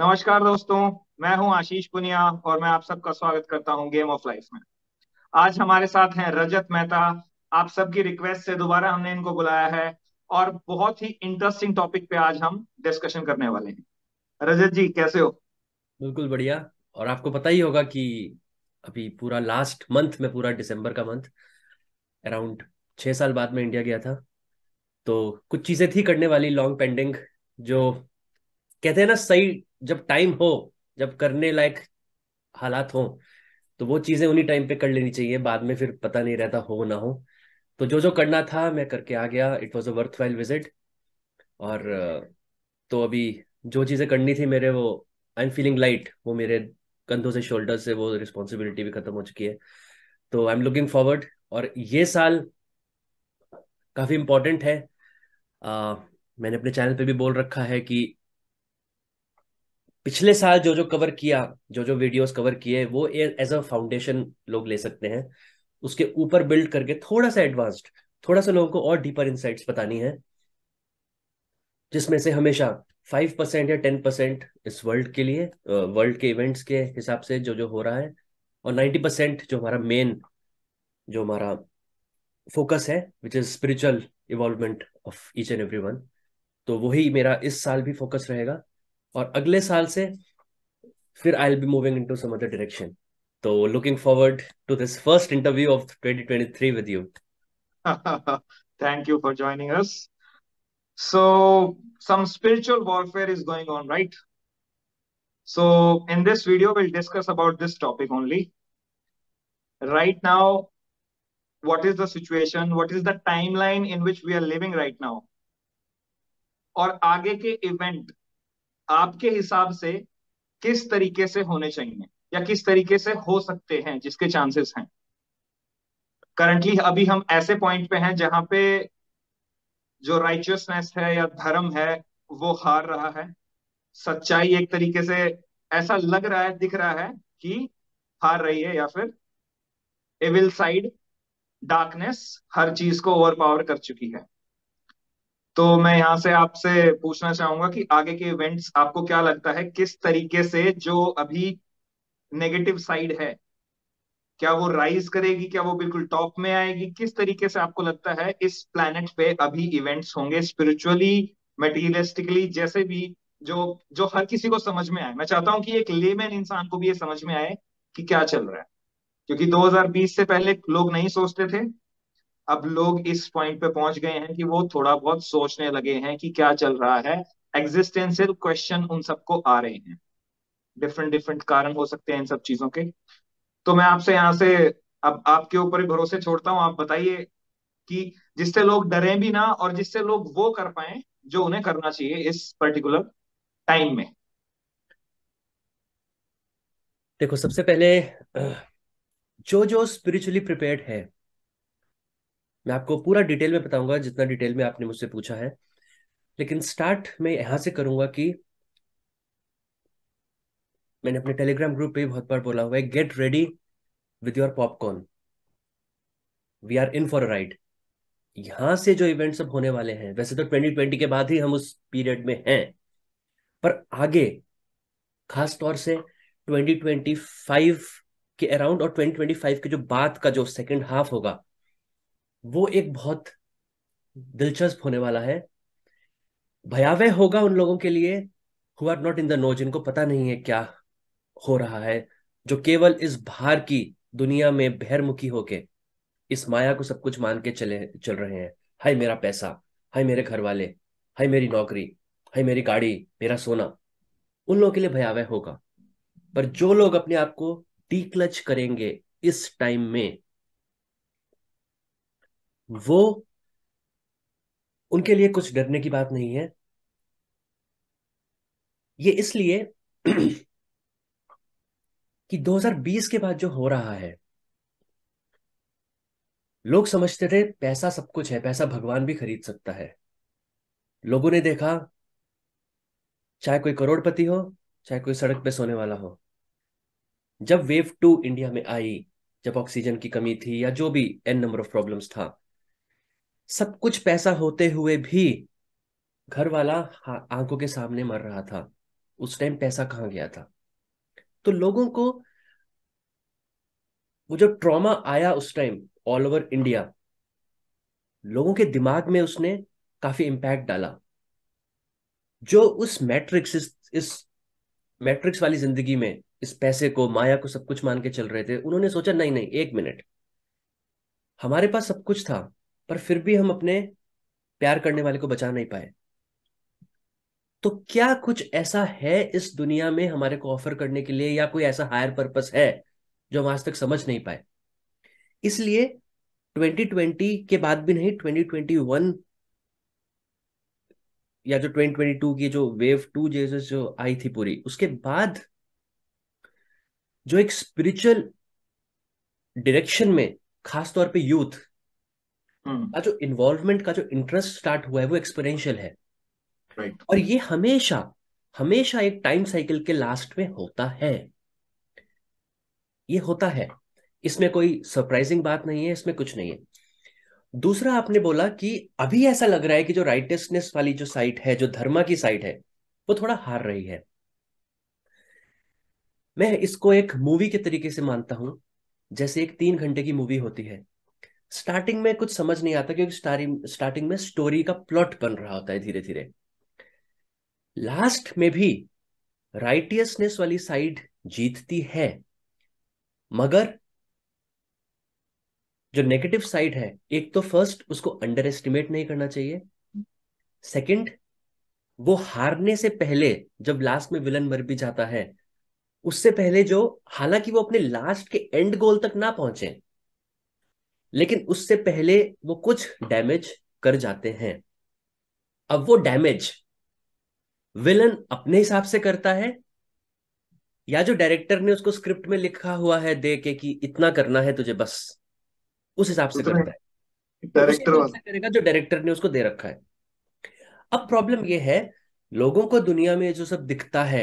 नमस्कार दोस्तों मैं हूं आशीष पुनिया और मैं आप सबका स्वागत करता हूं गेम ऑफ लाइफ में आज हमारे साथ हैं रजत मेहता आप सबकी रिक्वेस्ट से दोबारा हमने इनको बुलाया है और बहुत ही इंटरेस्टिंग टॉपिक पे आज हम डिस्कशन करने वाले हैं रजत जी कैसे हो बिल्कुल बढ़िया और आपको पता ही होगा कि अभी पूरा लास्ट मंथ में पूरा दिसंबर का मंथ अराउंड छह साल बाद में इंडिया गया था तो कुछ चीजें थी करने वाली लॉन्ग पेंडिंग जो कहते हैं ना सही जब टाइम हो जब करने लायक हालात हो तो वो चीजें उन्हीं टाइम पे कर लेनी चाहिए बाद में फिर पता नहीं रहता हो ना हो तो जो जो करना था मैं करके आ गया it was a worthwhile visit और तो अभी जो चीजें करनी थी मेरे वो आई एम फीलिंग लाइट वो मेरे कंधों से शोल्डर से वो रिस्पॉन्सिबिलिटी भी खत्म हो चुकी है तो आई एम लुकिंग फॉरवर्ड और ये साल काफी इम्पोर्टेंट है आ, मैंने अपने चैनल पे भी बोल रखा है कि पिछले साल जो जो कवर किया जो जो वीडियोस कवर किए वो एज अ फाउंडेशन लोग ले सकते हैं उसके ऊपर बिल्ड करके थोड़ा सा एडवांस्ड थोड़ा सा लोगों को और डीपर इंसाइट्स बतानी है जिसमें से हमेशा फाइव परसेंट या टेन परसेंट इस वर्ल्ड के लिए वर्ल्ड के इवेंट्स के हिसाब से जो जो हो रहा है और नाइन्टी परसेंट जो हमारा मेन जो हमारा फोकस है which is spiritual involvement of each and every one तो वही मेरा इस साल भी फोकस रहेगा और अगले साल से फिर I will be moving into some other direction तो looking forward to this first interview of 2023 with you thank you for joining us so some spiritual warfare is going on right so in this video will discuss about this topic only right now what is the situation what is the timeline in which we are living right now or aage ke event आपके हिसाब से किस तरीके से होने चाहिए या किस तरीके से हो सकते हैं जिसके चांसेस हैं करंटली अभी हम ऐसे पॉइंट पे हैं जहां पे जो राइचियसनेस है या धर्म है वो हार रहा है सच्चाई एक तरीके से ऐसा लग रहा है दिख रहा है कि हार रही है या फिर एविल साइड डार्कनेस हर चीज को ओवर पावर कर चुकी है तो मैं यहाँ से आपसे पूछना चाहूंगा कि आगे के इवेंट्स आपको क्या लगता है किस तरीके से जो अभी नेगेटिव साइड है क्या वो राइज करेगी क्या वो बिल्कुल टॉप में आएगी किस तरीके से आपको लगता है इस प्लेनेट पे अभी इवेंट्स होंगे स्पिरिचुअली मटीरियलिस्टिकली जैसे भी जो जो हर किसी को समझ में आए मैं चाहता हूं कि एक लेमैन इंसान को भी ये समझ में आए कि क्या चल रहा है क्योंकि 2020 से पहले लोग नहीं सोचते थे अब लोग इस पॉइंट पे पहुंच गए हैं कि वो थोड़ा बहुत सोचने लगे हैं कि क्या चल रहा है एग्जिस्टेंशियल क्वेश्चन उन सबको आ रहे हैं डिफरेंट डिफरेंट कारण हो सकते हैं इन सब चीजों के तो मैं आपसे यहाँ से अब आपके ऊपर ही भरोसे छोड़ता हूँ आप बताइए कि जिससे लोग डरे भी ना और जिससे लोग वो कर पाए जो उन्हें करना चाहिए इस पर्टिकुलर टाइम में देखो सबसे पहले जो जो स्पिरिचुअली प्रिपेयर्ड है मैं आपको पूरा डिटेल में बताऊंगा जितना डिटेल में आपने मुझसे पूछा है लेकिन स्टार्ट मैं यहां से करूंगा कि मैंने अपने टेलीग्राम ग्रुप पे बहुत बार बोला हुआ है get ready with your popcorn we are in for a ride यहां से जो इवेंट सब होने वाले हैं वैसे तो ट्वेंटी ट्वेंटी के बाद ही हम उस पीरियड में हैं पर आगे खास तौर से ट्वेंटी ट्वेंटी फाइव के अराउंड और ट्वेंटी ट्वेंटी फाइव के जो बाद का जो सेकेंड हाफ होगा वो एक बहुत दिलचस्प होने वाला है भयावह होगा उन लोगों के लिए who are not in the know जिनको पता नहीं है क्या हो रहा है जो केवल इस भार की दुनिया में बहरमुखी होके इस माया को सब कुछ मान के चले चल रहे हैं हाय मेरा पैसा हाय मेरे घर वाले हाय मेरी नौकरी हाय मेरी गाड़ी मेरा सोना उन लोगों के लिए भयावह होगा पर जो लोग अपने आप को क्लच करेंगे इस टाइम में वो उनके लिए कुछ डरने की बात नहीं है ये इसलिए कि 2020 के बाद जो हो रहा है लोग समझते थे पैसा सब कुछ है पैसा भगवान भी खरीद सकता है लोगों ने देखा चाहे कोई करोड़पति हो चाहे कोई सड़क पे सोने वाला हो जब वेव टू इंडिया में आई जब ऑक्सीजन की कमी थी या जो भी एन नंबर ऑफ प्रॉब्लम्स था सब कुछ पैसा होते हुए भी घर वाला आंखों के सामने मर रहा था उस टाइम पैसा कहाँ गया था तो लोगों को वो जो ट्रॉमा आया उस टाइम ऑल ओवर इंडिया लोगों के दिमाग में उसने काफी इम्पैक्ट डाला जो उस मैट्रिक्स इस, इस मैट्रिक्स वाली जिंदगी में इस पैसे को माया को सब कुछ मान के चल रहे थे उन्होंने सोचा नहीं नहीं एक मिनट हमारे पास सब कुछ था पर फिर भी हम अपने प्यार करने वाले को बचा नहीं पाए तो क्या कुछ ऐसा है इस दुनिया में हमारे को ऑफर करने के लिए या कोई ऐसा हायर पर्पस है जो हम आज तक समझ नहीं पाए इसलिए 2020 के बाद भी नहीं 2021 या जो 2022 की जो वेव टू जेसेस जो आई थी पूरी उसके बाद जो एक स्पिरिचुअल डायरेक्शन में खासतौर पे यूथ हम्म। का जो इन्वॉल्वमेंट का जो इंटरेस्ट स्टार्ट हुआ है वो एक्सपीरियंशियल है right. और ये हमेशा हमेशा एक टाइम साइकिल के लास्ट में होता है ये होता है इसमें कोई सरप्राइजिंग बात नहीं है इसमें कुछ नहीं है दूसरा आपने बोला कि अभी ऐसा लग रहा है कि जो राइटियसनेस वाली जो साइट है जो धर्मा की साइट है वो थोड़ा हार रही है मैं इसको एक मूवी के तरीके से मानता हूं जैसे एक तीन घंटे की मूवी होती है स्टार्टिंग में कुछ समझ नहीं आता क्योंकि स्टार्टिंग स्टार्टिंग में स्टोरी का प्लॉट बन रहा होता है धीरे धीरे लास्ट में भी राइटियसनेस वाली साइड जीतती है मगर जो नेगेटिव साइड है एक तो फर्स्ट उसको अंडर एस्टिमेट नहीं करना चाहिए सेकंड वो हारने से पहले जब लास्ट में विलन मर भी जाता है उससे पहले जो हालांकि वो अपने लास्ट के एंड गोल तक ना पहुंचे लेकिन उससे पहले वो कुछ डैमेज कर जाते हैं अब वो डैमेज विलन अपने हिसाब से करता है या जो डायरेक्टर ने उसको स्क्रिप्ट में लिखा हुआ है दे के कि इतना करना है तुझे बस उस हिसाब से करता है डायरेक्टर तो करेगा जो डायरेक्टर ने उसको दे रखा है अब प्रॉब्लम यह है लोगों को दुनिया में जो सब दिखता है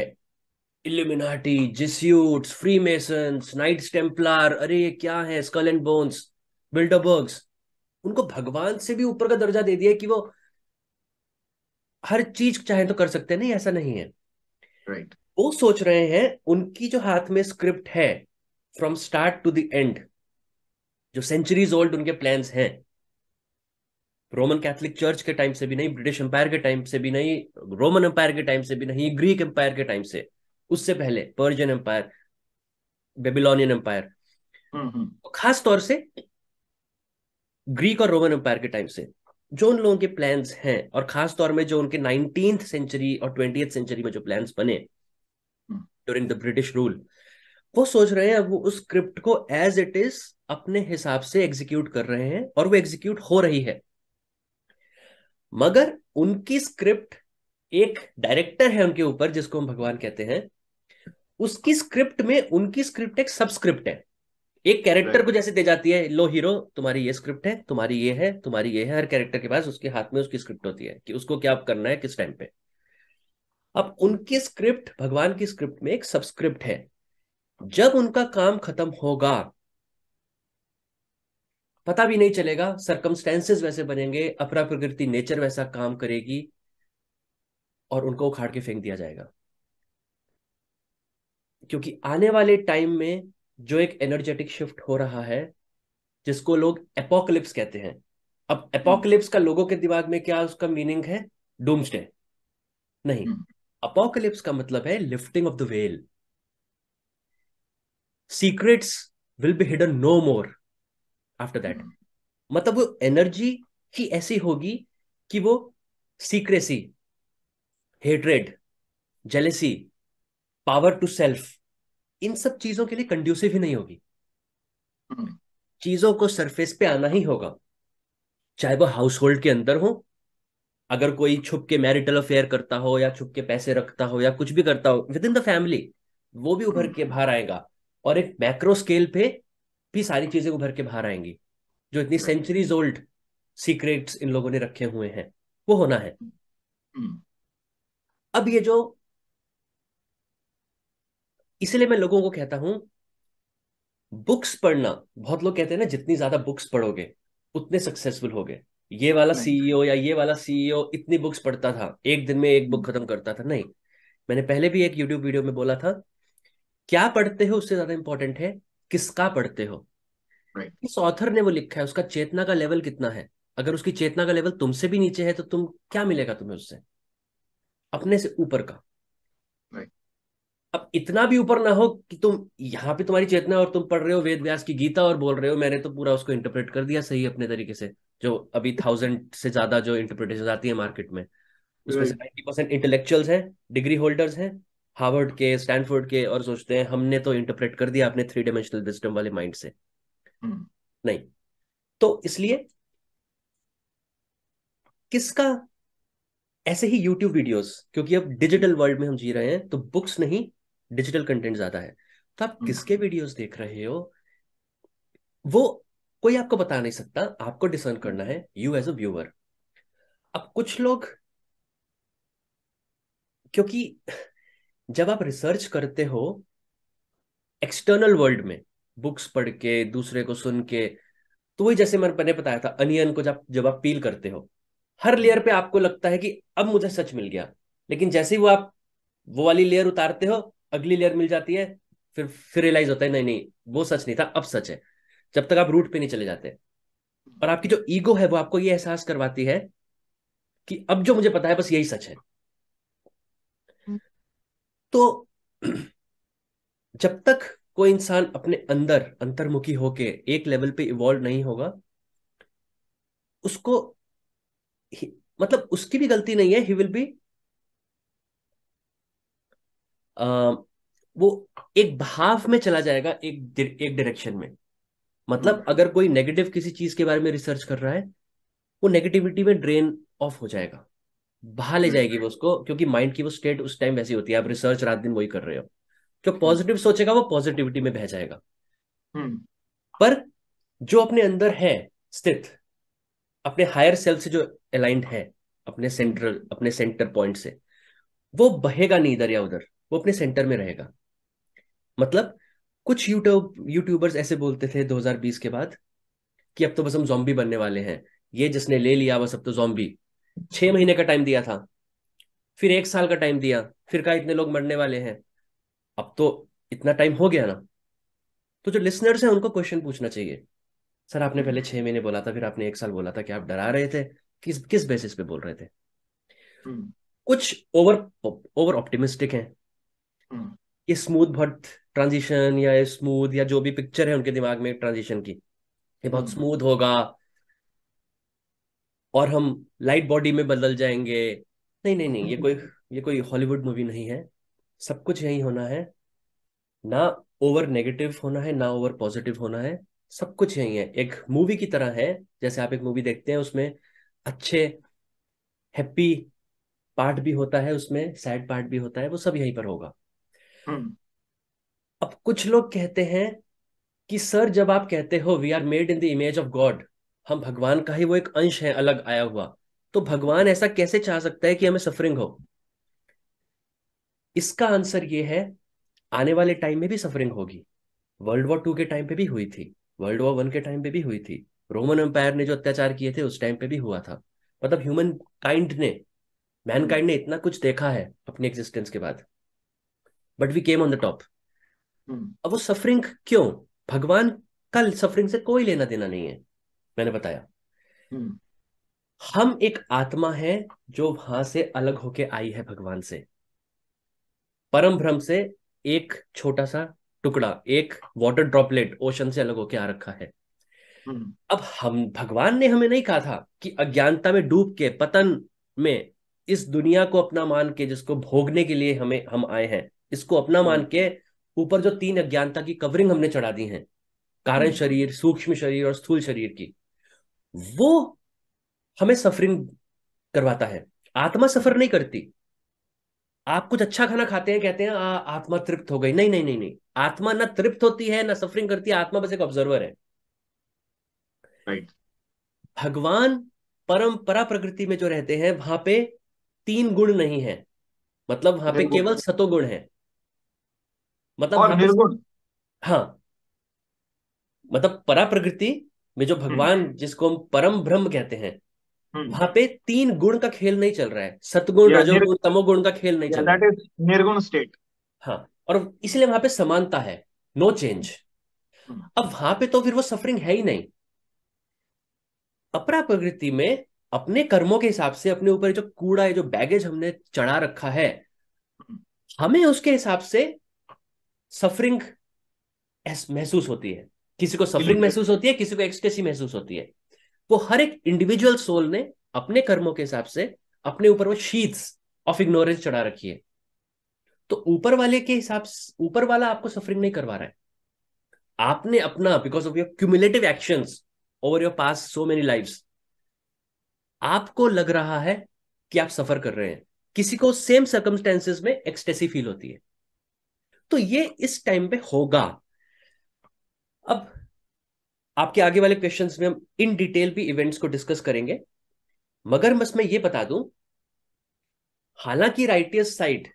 Illuminati Jesuits Freemason Knight Templar अरे ये क्या है स्कल एंड बोन्स बिल्डरबर्ग्स उनको भगवान से भी ऊपर का दर्जा दे दिया कि वो हर चीज चाहे तो कर सकते हैं नहीं ऐसा नहीं है right. वो सोच रहे हैं उनकी जो हाथ में स्क्रिप्ट है from start to the end जो सेंचुरीज ओल्ड उनके प्लान हैं रोमन कैथोलिक चर्च के टाइम से भी नहीं ब्रिटिश एम्पायर के टाइम से भी नहीं रोमन एम्पायर के टाइम से भी नहीं ग्रीक एम्पायर के टाइम से उससे पहले पर्जियन एम्पायर बेबीलोनियन एम्पायर खास तौर से ग्रीक और रोमन एम्पायर के टाइम से जो उन लोगों के प्लान्स हैं और खास तौर में जो उनके नाइनटीन सेंचुरी और ट्वेंटी सेंचुरी में जो प्लान्स बने ड्यूरिंग द ब्रिटिश रूल वो सोच रहे हैं वो उस स्क्रिप्ट को एज इट इज अपने हिसाब से एग्जीक्यूट कर रहे हैं और वो एग्जीक्यूट हो रही है मगर उनकी स्क्रिप्ट एक डायरेक्टर है उनके ऊपर जिसको हम भगवान कहते हैं उसकी स्क्रिप्ट में उनकी स्क्रिप्ट एक सबस्क्रिप्ट है एक कैरेक्टर को जैसे दे जाती है लो हीरो तुम्हारी ये स्क्रिप्ट है तुम्हारी ये है तुम्हारी ये है हर कैरेक्टर के पास उसके हाथ में उसकी स्क्रिप्ट होती है कि उसको क्या करना है किस टाइम पे अब उनकी स्क्रिप्ट भगवान की स्क्रिप्ट में एक सबस्क्रिप्ट है जब उनका काम खत्म होगा पता भी नहीं चलेगा सरकमस्टेंसेस वैसे बनेंगे अपरा प्रकृति नेचर वैसा काम करेगी और उनको उखाड़ के फेंक दिया जाएगा क्योंकि आने वाले टाइम में जो एक एनर्जेटिक शिफ्ट हो रहा है जिसको लोग एपोकलिप्स कहते हैं अब एपोकलिप्स हम्म। का लोगों के दिमाग में क्या उसका मीनिंग है डूम्सडे नहीं अपोकलिप्स हम्म। का मतलब है lifting of the veil secrets will be hidden no more after that मतलब वो एनर्जी ही ऐसी होगी कि वो secrecy hatred jealousy power to self इन सब चीजों के लिए कंड्यूसिव ही नहीं होगी हम्म। चीजों को सरफेस पे आना ही होगा चाहे वो हाउस होल्ड के अंदर हो अगर कोई छुप के मैरिटल अफेयर करता हो या छुप के पैसे रखता हो या कुछ भी करता हो विद इन द फैमिली वो भी उभर हम्म। के बाहर आएगा और एक मैक्रो स्केल पे भी सारी चीजें उभर के बाहर आएंगी जो इतनी सेंचुरीज ओल्ड सीक्रेट्स इन लोगों ने रखे हुए हैं वो होना है हम्म। अब ये जो इसलिए मैं लोगों को कहता हूं बुक्स पढ़ना बहुत लोग कहते हैं ना जितनी ज्यादा बुक्स पढ़ोगे उतने सक्सेसफुल गए ये वाला सीईओ e या ये वाला सीईओ e इतनी बुक्स पढ़ता था एक दिन में एक बुक hmm. खत्म करता था नहीं मैंने पहले भी एक यूट्यूब वीडियो में बोला था क्या पढ़ते हो उससे ज्यादा इंपॉर्टेंट है किसका पढ़ते हो किस ऑथर ने वो लिखा है उसका चेतना का लेवल कितना है अगर उसकी चेतना का लेवल तुमसे भी नीचे है तो तुम क्या मिलेगा तुम्हें उससे अपने से ऊपर का अब इतना भी ऊपर ना हो कि तुम यहाँ पे तुम्हारी चेतना और तुम पढ़ रहे हो वेद व्यास की गीता और बोल रहे हो मैंने तो पूरा उसको इंटरप्रेट कर दिया सही अपने तरीके से जो अभी थाउजेंड से ज्यादा जो इंटरप्रिटेशन आती है मार्केट में उसमें से नाइन्टी परसेंट इंटेलेक्चुअल्स हैं डिग्री होल्डर्स हैं हार्वर्ड के स्टैनफोर्ड के और सोचते हैं हमने तो इंटरप्रेट कर दिया अपने थ्री डायमेंशनल सिस्टम वाले माइंड से hmm. नहीं तो इसलिए किसका ऐसे ही यूट्यूब वीडियोस क्योंकि अब डिजिटल वर्ल्ड में हम जी रहे हैं तो बुक्स नहीं डिजिटल कंटेंट ज्यादा है तो आप हम्म। किसके वीडियोस देख रहे हो वो कोई आपको बता नहीं सकता आपको डिसर्न करना है यू एज अ व्यूअर अब कुछ लोग क्योंकि जब आप रिसर्च करते हो एक्सटर्नल वर्ल्ड में बुक्स पढ़ के दूसरे को सुन के तो वही जैसे मैंने बताया था अनियन को जब जब आप पील करते हो हर लेयर पे आपको लगता है कि अब मुझे सच मिल गया लेकिन जैसे ही वो आप वो वाली लेयर उतारते हो अगली लेयर मिल जाती है फिर फिर रियलाइज होता है नहीं नहीं वो सच नहीं था अब सच है जब तक आप रूट पे नहीं चले जाते और आपकी जो ईगो है वो आपको ये एहसास करवाती है कि अब जो मुझे पता है बस यही सच है हम्म। तो जब तक कोई इंसान अपने अंदर अंतर्मुखी होके एक लेवल पे इवॉल्व नहीं होगा उसको मतलब उसकी भी गलती नहीं है ही विल बी वो एक भाव में चला जाएगा एक एक डायरेक्शन में मतलब hmm. अगर कोई नेगेटिव किसी चीज के बारे में रिसर्च कर रहा है वो नेगेटिविटी में ड्रेन ऑफ हो जाएगा बहा ले hmm. जाएगी वो उसको क्योंकि माइंड की वो स्टेट उस टाइम वैसी होती है आप रिसर्च रात दिन वही कर रहे हो जो पॉजिटिव hmm. सोचेगा वो पॉजिटिविटी में बह जाएगा पर जो अपने अंदर है स्थित अपने हायर सेल्फ से जो अलाइंट है अपने सेंट्रल अपने सेंटर पॉइंट से वो बहेगा नहीं इधर या उधर वो अपने सेंटर में रहेगा मतलब कुछ यूट्यूब यूट्यूबर्स ऐसे बोलते थे 2020 के बाद कि अब तो बस हम जॉम्बी बनने वाले हैं ये जिसने ले लिया बस अब तो जॉम्बी छह महीने का टाइम दिया था फिर एक साल का टाइम दिया फिर कहा इतने लोग मरने वाले हैं अब तो इतना टाइम हो गया ना तो जो लिसनर्स हैं उनको क्वेश्चन पूछना चाहिए सर आपने पहले छह महीने बोला था फिर आपने एक साल बोला था कि आप डरा रहे थे किस किस बेसिस पे बोल रहे थे हम्म। कुछ ओवर ओवर ऑप्टिमिस्टिक हैं Hmm. ये स्मूथ बहुत ट्रांजिशन या स्मूथ या जो भी पिक्चर है उनके दिमाग में ट्रांजिशन की ये बहुत स्मूथ hmm. होगा और हम लाइट बॉडी में बदल जाएंगे नहीं नहीं नहीं ये hmm. कोई ये कोई हॉलीवुड मूवी नहीं है सब कुछ यही होना है ना ओवर नेगेटिव होना है ना ओवर पॉजिटिव होना है सब कुछ यही है एक मूवी की तरह है जैसे आप एक मूवी देखते हैं उसमें अच्छे हैप्पी पार्ट भी होता है उसमें सैड पार्ट भी होता है वो सब यहीं पर होगा हम्म। अब कुछ लोग कहते हैं कि सर जब आप कहते हो we are made in the image of God हम भगवान का ही वो एक अंश है अलग आया हुआ तो भगवान ऐसा कैसे चाह सकता है कि हमें सफरिंग हो इसका आंसर ये है आने वाले टाइम में भी सफरिंग होगी वर्ल्ड वॉर टू के टाइम पे भी हुई थी वर्ल्ड वॉर वन के टाइम पे भी हुई थी रोमन एम्पायर ने जो अत्याचार किए थे उस टाइम पे भी हुआ था मतलब ह्यूमन काइंड ने मैनकाइंड ने इतना कुछ देखा है अपनी एग्जिस्टेंस के बाद but we came on the top अब वो सफरिंग क्यों भगवान कल सफरिंग से कोई लेना देना नहीं है मैंने बताया hmm. हम एक आत्मा है जो वहां से अलग होके आई है भगवान से परम भ्रम से एक छोटा सा टुकड़ा एक वाटर ड्रॉपलेट ओशन से अलग होके आ रखा है hmm. अब हम भगवान ने हमें नहीं कहा था कि अज्ञानता में डूब के पतन में इस दुनिया को अपना मान के जिसको भोगने के लिए हमें हम आए हैं इसको अपना हम्म। मान के ऊपर जो तीन अज्ञानता की कवरिंग हमने चढ़ा दी है कारण हम्म। शरीर सूक्ष्म शरीर और स्थूल शरीर की वो हमें सफरिंग करवाता है आत्मा सफर नहीं करती आप कुछ अच्छा खाना खाते हैं कहते हैं आ, आत्मा तृप्त हो गई नहीं नहीं नहीं नहीं आत्मा ना तृप्त होती है ना सफरिंग करती है आत्मा बस एक ऑब्जर्वर है right. भगवान परंपरा प्रकृति में जो रहते हैं वहां पे तीन गुण नहीं है मतलब वहां पे केवल सतो गुण है मतलब और निर्गुण हाँ मतलब परा प्रकृति में जो हम्म। भगवान जिसको हम परम ब्रह्म कहते हैं हम्म। वहां पे तीन गुण का खेल नहीं चल रहा है सतगुण रजोगुण तमोगुण का खेल नहीं चल रहा है निर्गुण स्टेट हाँ और इसलिए वहां पे समानता है नो चेंज हम्म। अब वहां पे तो फिर वो सफरिंग है ही नहीं अपरा प्रकृति में अपने कर्मों के हिसाब से अपने ऊपर जो कूड़ा है जो बैगेज हमने चढ़ा रखा है हमें उसके हिसाब से सफरिंग महसूस होती है किसी को सफरिंग महसूस होती है किसी को एक्सटेसी महसूस होती है वो हर एक इंडिविजुअल सोल ने अपने कर्मों के हिसाब से अपने ऊपर वो शीट्स ऑफ इग्नोरेंस चढ़ा रखी है तो ऊपर वाले के हिसाब से ऊपर वाला आपको सफरिंग नहीं करवा रहा है आपने अपना because of your cumulative action over your past so many life आपको लग रहा है कि आप सफर कर रहे हैं किसी को सेम सर्कमस्टेंसेस में एक्सटेसी फील होती है तो ये इस टाइम पे होगा अब आपके आगे वाले क्वेश्चन में हम इन डिटेल भी इवेंट्स को डिस्कस करेंगे मगर बस मैं ये बता दूं हालांकि राइटियस साइड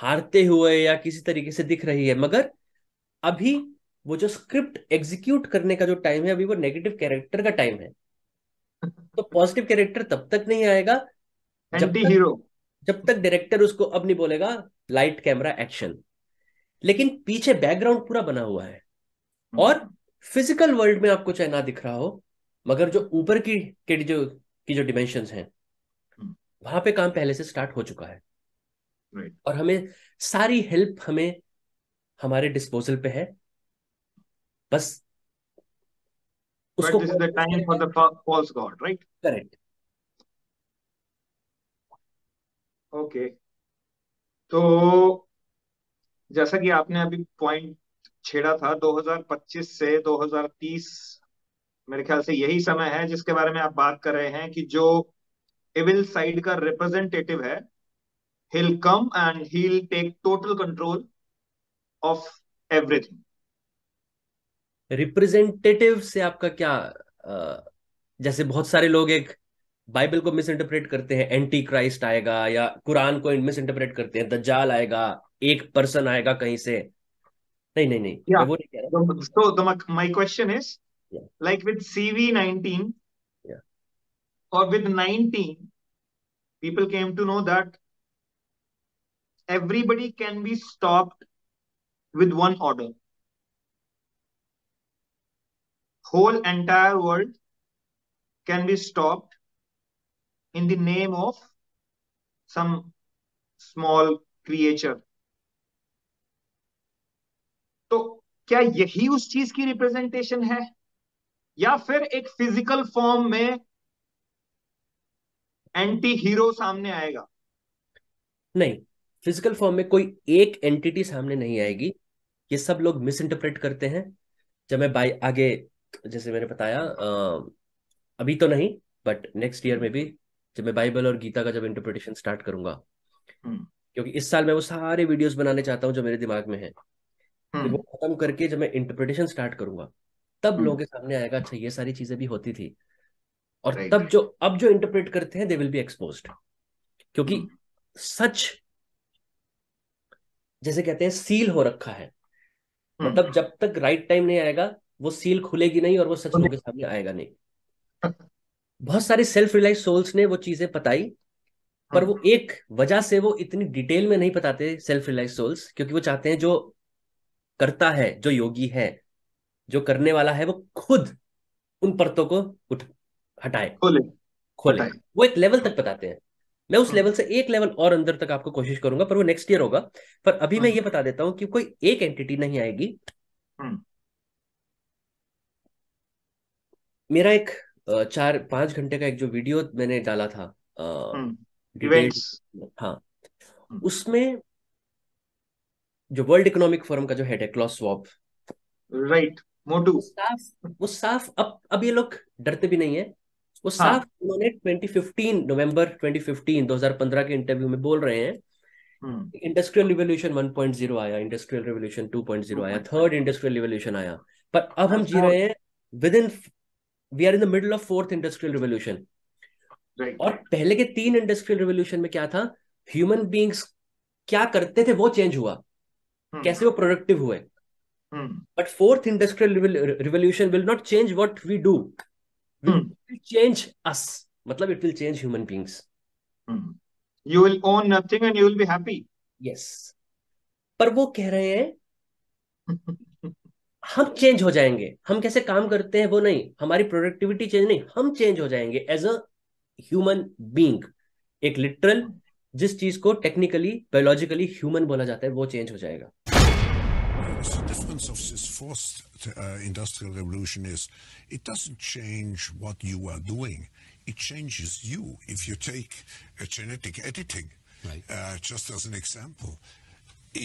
हारते हुए या किसी तरीके से दिख रही है मगर अभी वो जो स्क्रिप्ट एग्जीक्यूट करने का जो टाइम है अभी वो नेगेटिव कैरेक्टर का टाइम है तो पॉजिटिव कैरेक्टर तब तक नहीं आएगा जब तक, हीरो जब तक डायरेक्टर उसको अब नहीं बोलेगा लाइट कैमरा एक्शन लेकिन पीछे बैकग्राउंड पूरा बना हुआ है हम्म। और फिजिकल वर्ल्ड में आपको चाहे ना दिख रहा हो मगर जो ऊपर की के जो की जो डिमेंशन है वहां पे काम पहले से स्टार्ट हो चुका है right. और हमें सारी हेल्प हमें हमारे डिस्पोजल पे है बस उसको time for right correct okay तो जैसा कि आपने अभी पॉइंट छेड़ा था 2025 से 2030 मेरे ख्याल से यही समय है जिसके बारे में आप बात कर रहे हैं कि जो इविल साइड का रिप्रेजेंटेटिव है he'll come and he take total control of everything representative से आपका क्या जैसे बहुत सारे लोग एक बाइबल को मिस इंटरप्रेट करते हैं एंटी क्राइस्ट आएगा या कुरान को मिस इंटरप्रेट करते हैं दज्जाल आएगा एक पर्सन आएगा कहीं से नहीं नहीं नहीं yeah. वो नहीं question is like with we nineteen और with nineteen people came to know that everybody can be stop with one order whole entire world can be stopped in the name of some small creature तो क्या यही उस चीज की representation है या फिर एक फिजिकल फॉर्म में एंटी हीरो सामने आएगा नहीं फिजिकल फॉर्म में कोई एक एंटिटी सामने नहीं आएगी ये सब लोग मिस इंटरप्रेट करते हैं जब मैं बाई आगे जैसे मैंने बताया अभी तो नहीं बट नेक्स्ट ईयर में भी जब मैं बाइबल और गीता का जब इंटरप्रिटेशन स्टार्ट करूंगा हम्म। क्योंकि इस साल मैं वो सारे वीडियोस बनाने चाहता हूँ जो मेरे दिमाग में है फिर वो हम्म। खत्म करके जब मैं इंटरप्रिटेशन स्टार्ट करूंगा तब हम्म। लोगों के सामने आएगा अच्छा ये सारी चीजें भी होती थी और right. तब जो अब जो इंटरप्रेट करते हैं दे विल बी एक्सपोज क्योंकि हम्म। सच जैसे कहते हैं सील हो रखा है मतलब जब तक राइट टाइम नहीं आएगा वो सील खुलेगी नहीं और वो सच लोगों के सामने आएगा नहीं हाँ। बहुत सारे सेल्फ रिलाइज सोल्स ने वो चीजें बताई पर हाँ। वो एक वजह से वो इतनी डिटेल में नहीं बताते सेल्फ रिलाइज सोल्स क्योंकि वो चाहते हैं जो करता है जो योगी है जो करने वाला है वो खुद उन परतों को उठ हटाए खोले खोले वो एक लेवल तक बताते हैं मैं उस लेवल हम्म। से एक लेवल और अंदर तक आपको कोशिश करूंगा पर वो नेक्स्ट ईयर होगा पर अभी मैं हम्म। ये बता देता हूं कि कोई एक एंटिटी नहीं आएगी हम्म। मेरा एक चार पांच घंटे का एक जो वीडियो मैंने डाला था आ, हाँ उसमें जो वर्ल्ड इकोनॉमिक फोरम का जो हेड है क्लॉस स्वॉब राइट मोटू साफ वो साफ अब अब ये लोग डरते भी नहीं है वो हाँ। साफ उन्होंने 2015 नवंबर 2015 2015 के इंटरव्यू में बोल रहे हैं इंडस्ट्रियल रिवोल्यूशन 1.0 आया इंडस्ट्रियल रिवोल्यूशन 2.0 आया थर्ड इंडस्ट्रियल रिवोल्यूशन आया पर अब हम जी रहे हैं within we are in the middle of fourth industrial revolution और पहले के तीन इंडस्ट्रियल रिवोल्यूशन में क्या था ह्यूमन बींग्स क्या करते थे वो चेंज हुआ Hmm. कैसे वो प्रोडक्टिव हुए but fourth industrial revolution will not change what we do change us मतलब it will change human beings you will own nothing and you will be happy yes पर वो कह रहे हैं हम चेंज हो जाएंगे हम कैसे काम करते हैं वो नहीं हमारी प्रोडक्टिविटी चेंज नहीं हम चेंज हो जाएंगे एज अ ह्यूमन बींग एक लिटरल जिस चीज को टेक्निकली बायोलॉजिकली ह्यूमन बोला जाता है वो चेंज हो जाएगा the difference of this first uh, industrial revolution is it doesn't change what you are doing. It changes you. If you take a uh, genetic editing, right. uh, just as an example,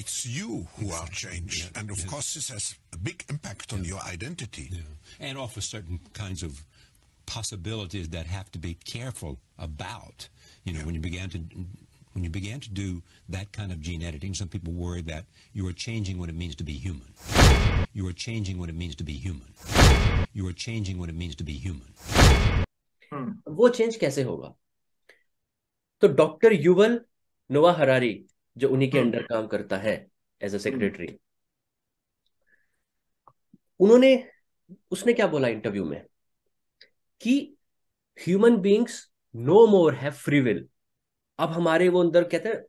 it's you who are changed. Yeah, and of yeah. course, this has a big impact on yeah. your identity. And offers certain kinds of possibilities that have to be careful about. You know, when you began to When you began to do that kind of gene editing, some people worry that you are changing what it means to be human. You are changing what it means to be human. You are changing what it means to be human. Hmm. वो change कैसे होगा तो doctor Yuval नोवा Harari जो उन्हीं के under hmm. काम करता है एज अ सेक्रेटरी उन्होंने उसने क्या बोला इंटरव्यू में कि human beings no more have free will अब हमारे वो अंदर कहते हैं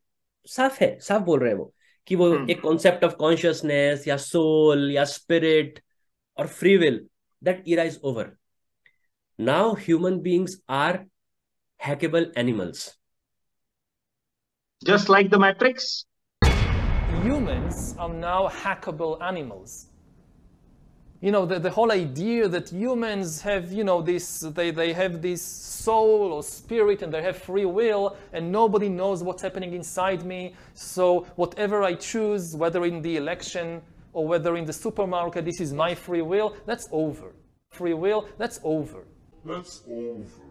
साफ है साफ बोल रहे हैं वो कि वो हम्म। एक कॉन्सेप्ट ऑफ कॉन्शियसनेस या सोल या स्पिरिट और free will that era is over now human beings are hackable animals just like the matrix human are now hackable animals you know, the, the whole idea that humans have, you know, this, they, they have this soul or spirit and they have free will and nobody knows what's happening inside me. So whatever I choose, whether in the election or whether in the supermarket, this is my free will, that's over. Free will, that's over. That's over.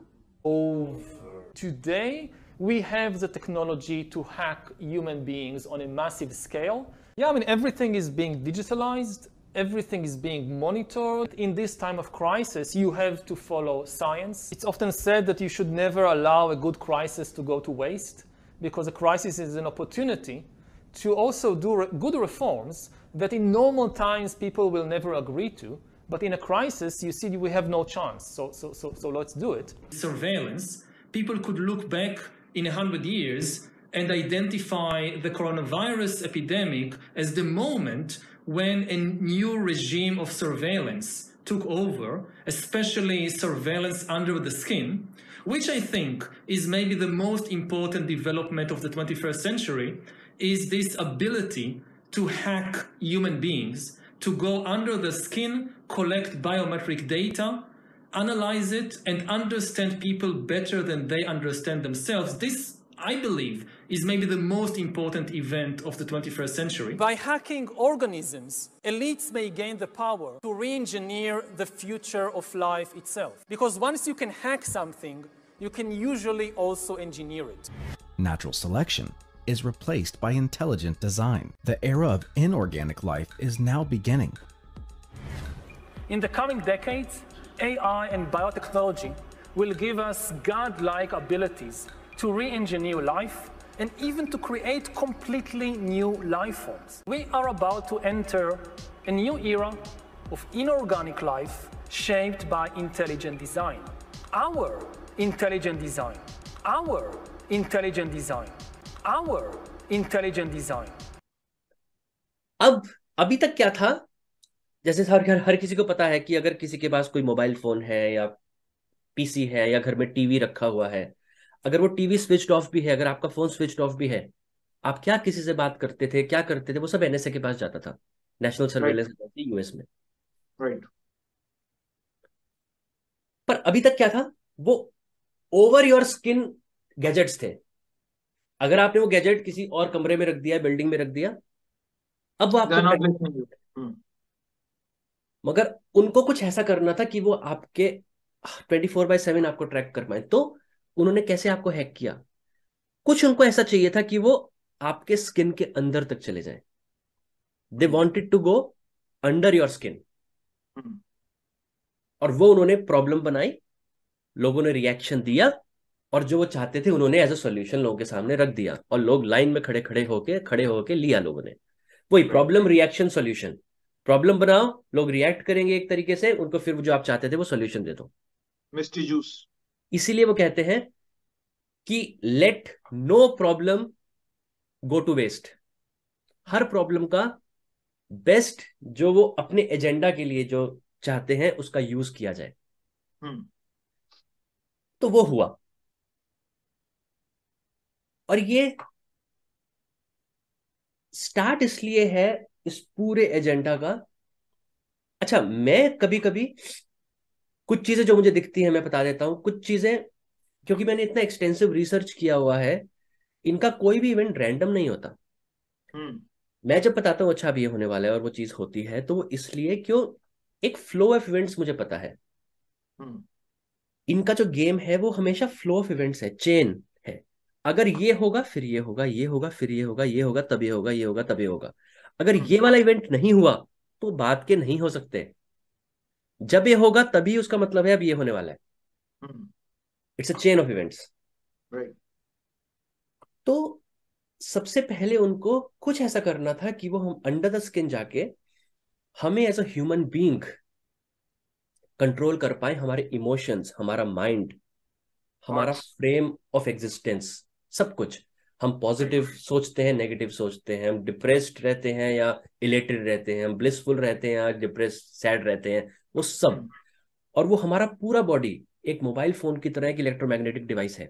Over. Today, we have the technology to hack human beings on a massive scale. Yeah, I mean, everything is being digitalized everything is being monitored. In this time of crisis, you have to follow science. It's often said that you should never allow a good crisis to go to waste because a crisis is an opportunity to also do re good reforms that in normal times people will never agree to. But in a crisis, you see, we have no chance. So, so, so, so let's do it. Surveillance, people could look back in 100 years and identify the coronavirus epidemic as the moment when a new regime of surveillance took over, especially surveillance under the skin, which I think is maybe the most important development of the 21st century, is this ability to hack human beings, to go under the skin, collect biometric data, analyze it, and understand people better than they understand themselves. This, I believe, is maybe the most important event of the 21st century. By hacking organisms, elites may gain the power to re-engineer the future of life itself. Because once you can hack something, you can usually also engineer it. Natural selection is replaced by intelligent design. The era of inorganic life is now beginning. In the coming decades, AI and biotechnology will give us godlike abilities to re-engineer life and even to create completely new life forms. We are about to enter a new era of inorganic life shaped by intelligent design. Our intelligent design. Our intelligent design. Our intelligent design. अब अभी तक क्या था जैसे हर हर किसी को पता है कि अगर किसी के पास कोई मोबाइल फोन है या पीसी है या घर में टीवी रखा हुआ है अगर वो टीवी स्विच ऑफ भी है अगर आपका फोन स्विच ऑफ भी है आप क्या किसी से बात करते थे क्या करते थे वो सब एनएसए के पास जाता था नेशनल सर्वेलेंस right. यूएस में right. पर अभी तक क्या था वो ओवर योर स्किन गैजेट्स थे अगर आपने वो गैजेट किसी और कमरे में रख दिया बिल्डिंग में रख दिया अब वो आपको hmm. मगर उनको कुछ ऐसा करना था कि वो आपके ट्वेंटी फोर बाय सेवन आपको ट्रैक कर पाए तो उन्होंने कैसे आपको हैक किया कुछ उनको ऐसा चाहिए था कि वो आपके स्किन के अंदर तक चले जाए they wanted to go under your skin और वो उन्होंने प्रॉब्लम बनाई लोगों ने रिएक्शन दिया और जो वो चाहते थे उन्होंने एज अ सोल्यूशन लोगों के सामने रख दिया और लोग लाइन में खड़े खड़े होके खड़े होके लिया लोगों ने वही प्रॉब्लम रिएक्शन सोल्यूशन प्रॉब्लम बनाओ लोग रिएक्ट करेंगे एक तरीके से उनको फिर जो आप चाहते थे वो सोल्यूशन दे दो मिस्टी जूस इसीलिए वो कहते हैं कि let no problem go to waste हर प्रॉब्लम का बेस्ट जो वो अपने एजेंडा के लिए जो चाहते हैं उसका यूज किया जाए हम्म। तो वो हुआ और ये स्टार्ट इसलिए है इस पूरे एजेंडा का अच्छा मैं कभी कभी कुछ चीजें जो मुझे दिखती हैं मैं बता देता हूँ कुछ चीजें क्योंकि मैंने इतना एक्सटेंसिव रिसर्च किया हुआ है इनका कोई भी इवेंट रैंडम नहीं होता हम्म। मैं जब बताता हूँ अच्छा भी ये होने वाला है और वो चीज होती है तो वो इसलिए क्यों एक फ्लो ऑफ इवेंट्स मुझे पता है हम्म। इनका जो गेम है वो हमेशा फ्लो ऑफ इवेंट्स है चेन है अगर ये होगा फिर ये होगा ये होगा फिर ये होगा ये होगा तब ये होगा ये होगा तब ये होगा अगर हम्म। ये वाला इवेंट नहीं हुआ तो बात के नहीं हो सकते जब ये होगा तभी उसका मतलब है अब ये होने वाला है it's a chain of events तो सबसे पहले उनको कुछ ऐसा करना था कि वो हम अंडर द स्किन जाके हमें as a human being control कर पाए हमारे इमोशंस हमारा माइंड हमारा फ्रेम ऑफ एग्जिस्टेंस सब कुछ हम पॉजिटिव सोचते हैं नेगेटिव सोचते हैं हम डिप्रेस्ड रहते हैं या इलेटेड रहते हैं हम ब्लिसफुल रहते हैं या डिप्रेस सैड रहते हैं वो सब और वो हमारा पूरा बॉडी एक मोबाइल फोन की तरह एक इलेक्ट्रोमैग्नेटिक डिवाइस है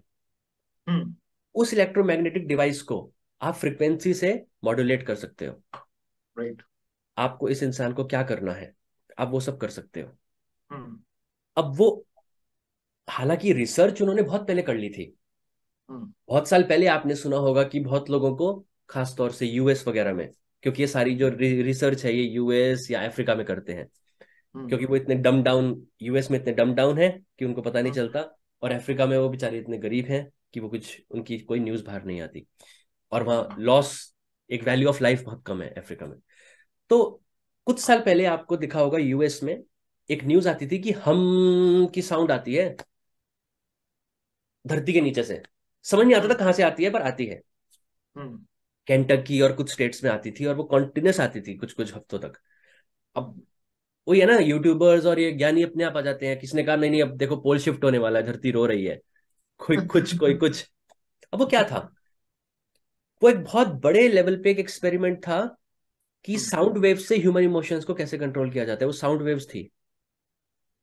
हम्म। उस इलेक्ट्रोमैग्नेटिक डिवाइस को आप फ्रिक्वेंसी से मॉड्यूलेट कर सकते हो राइट आपको इस इंसान को क्या करना है आप वो सब कर सकते हो हम्म। अब वो हालांकि रिसर्च उन्होंने बहुत पहले कर ली थी हम्म। बहुत साल पहले आपने सुना होगा कि बहुत लोगों को खासतौर से यूएस वगैरह में क्योंकि ये सारी जो रिसर्च है ये यूएस या अफ्रीका में करते हैं हम्म। क्योंकि वो इतने डम डाउन यूएस में इतने डम डाउन है कि उनको पता नहीं हाँ। चलता और अफ्रीका में वो बेचारे इतने गरीब हैं कि वो कुछ उनकी कोई न्यूज बाहर नहीं आती और वहाँ लॉस हाँ। एक वैल्यू ऑफ लाइफ बहुत कम है अफ्रीका में तो कुछ साल पहले आपको दिखा होगा यूएस में एक न्यूज आती थी कि हम की साउंड आती है धरती के नीचे से समझ नहीं आता था हम्म। कहां से आती है पर आती है कैंटकी हम्म। और कुछ स्टेट्स में आती थी और वो कॉन्टिन्यूस आती थी कुछ कुछ हफ्तों तक अब वही है ना यूट्यूबर्स और ये ज्ञानी अपने आप आ जाते हैं किसी ने कहा नहीं नहीं अब देखो पोल शिफ्ट होने वाला है धरती रो रही है कोई कुछ कोई कुछ अब वो क्या था वो एक बहुत बड़े लेवल पे एक एक्सपेरिमेंट था कि साउंड हम्म। वेव से ह्यूमन इमोशंस को कैसे कंट्रोल किया जाता है वो साउंड वेव्स थी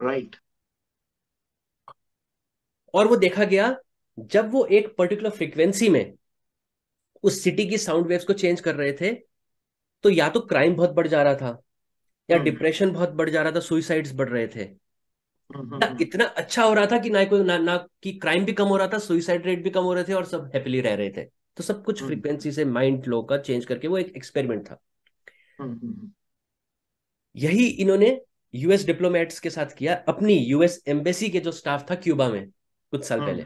राइट right. और वो देखा गया जब वो एक पर्टिकुलर फ्रीक्वेंसी में उस सिटी की साउंड वेव्स को चेंज कर रहे थे तो या तो क्राइम बहुत बढ़ जा रहा था या डिप्रेशन हम्म। बहुत बढ़ जा रहा था सुइसाइड्स बढ़ रहे थे हम्म, हम्म, ना इतना अच्छा हो रहा था कि ना कोई ना ना कि क्राइम भी कम हो रहा था सुइसाइड रेट भी कम हो रहे थे और सब हैप्पीली रह रहे थे तो सब कुछ फ्रीक्वेंसी से माइंड लो का चेंज करके वो एक एक्सपेरिमेंट था यही इन्होंने यूएस डिप्लोमेट्स के साथ किया अपनी यूएस एम्बेसी के जो स्टाफ था क्यूबा में कुछ साल पहले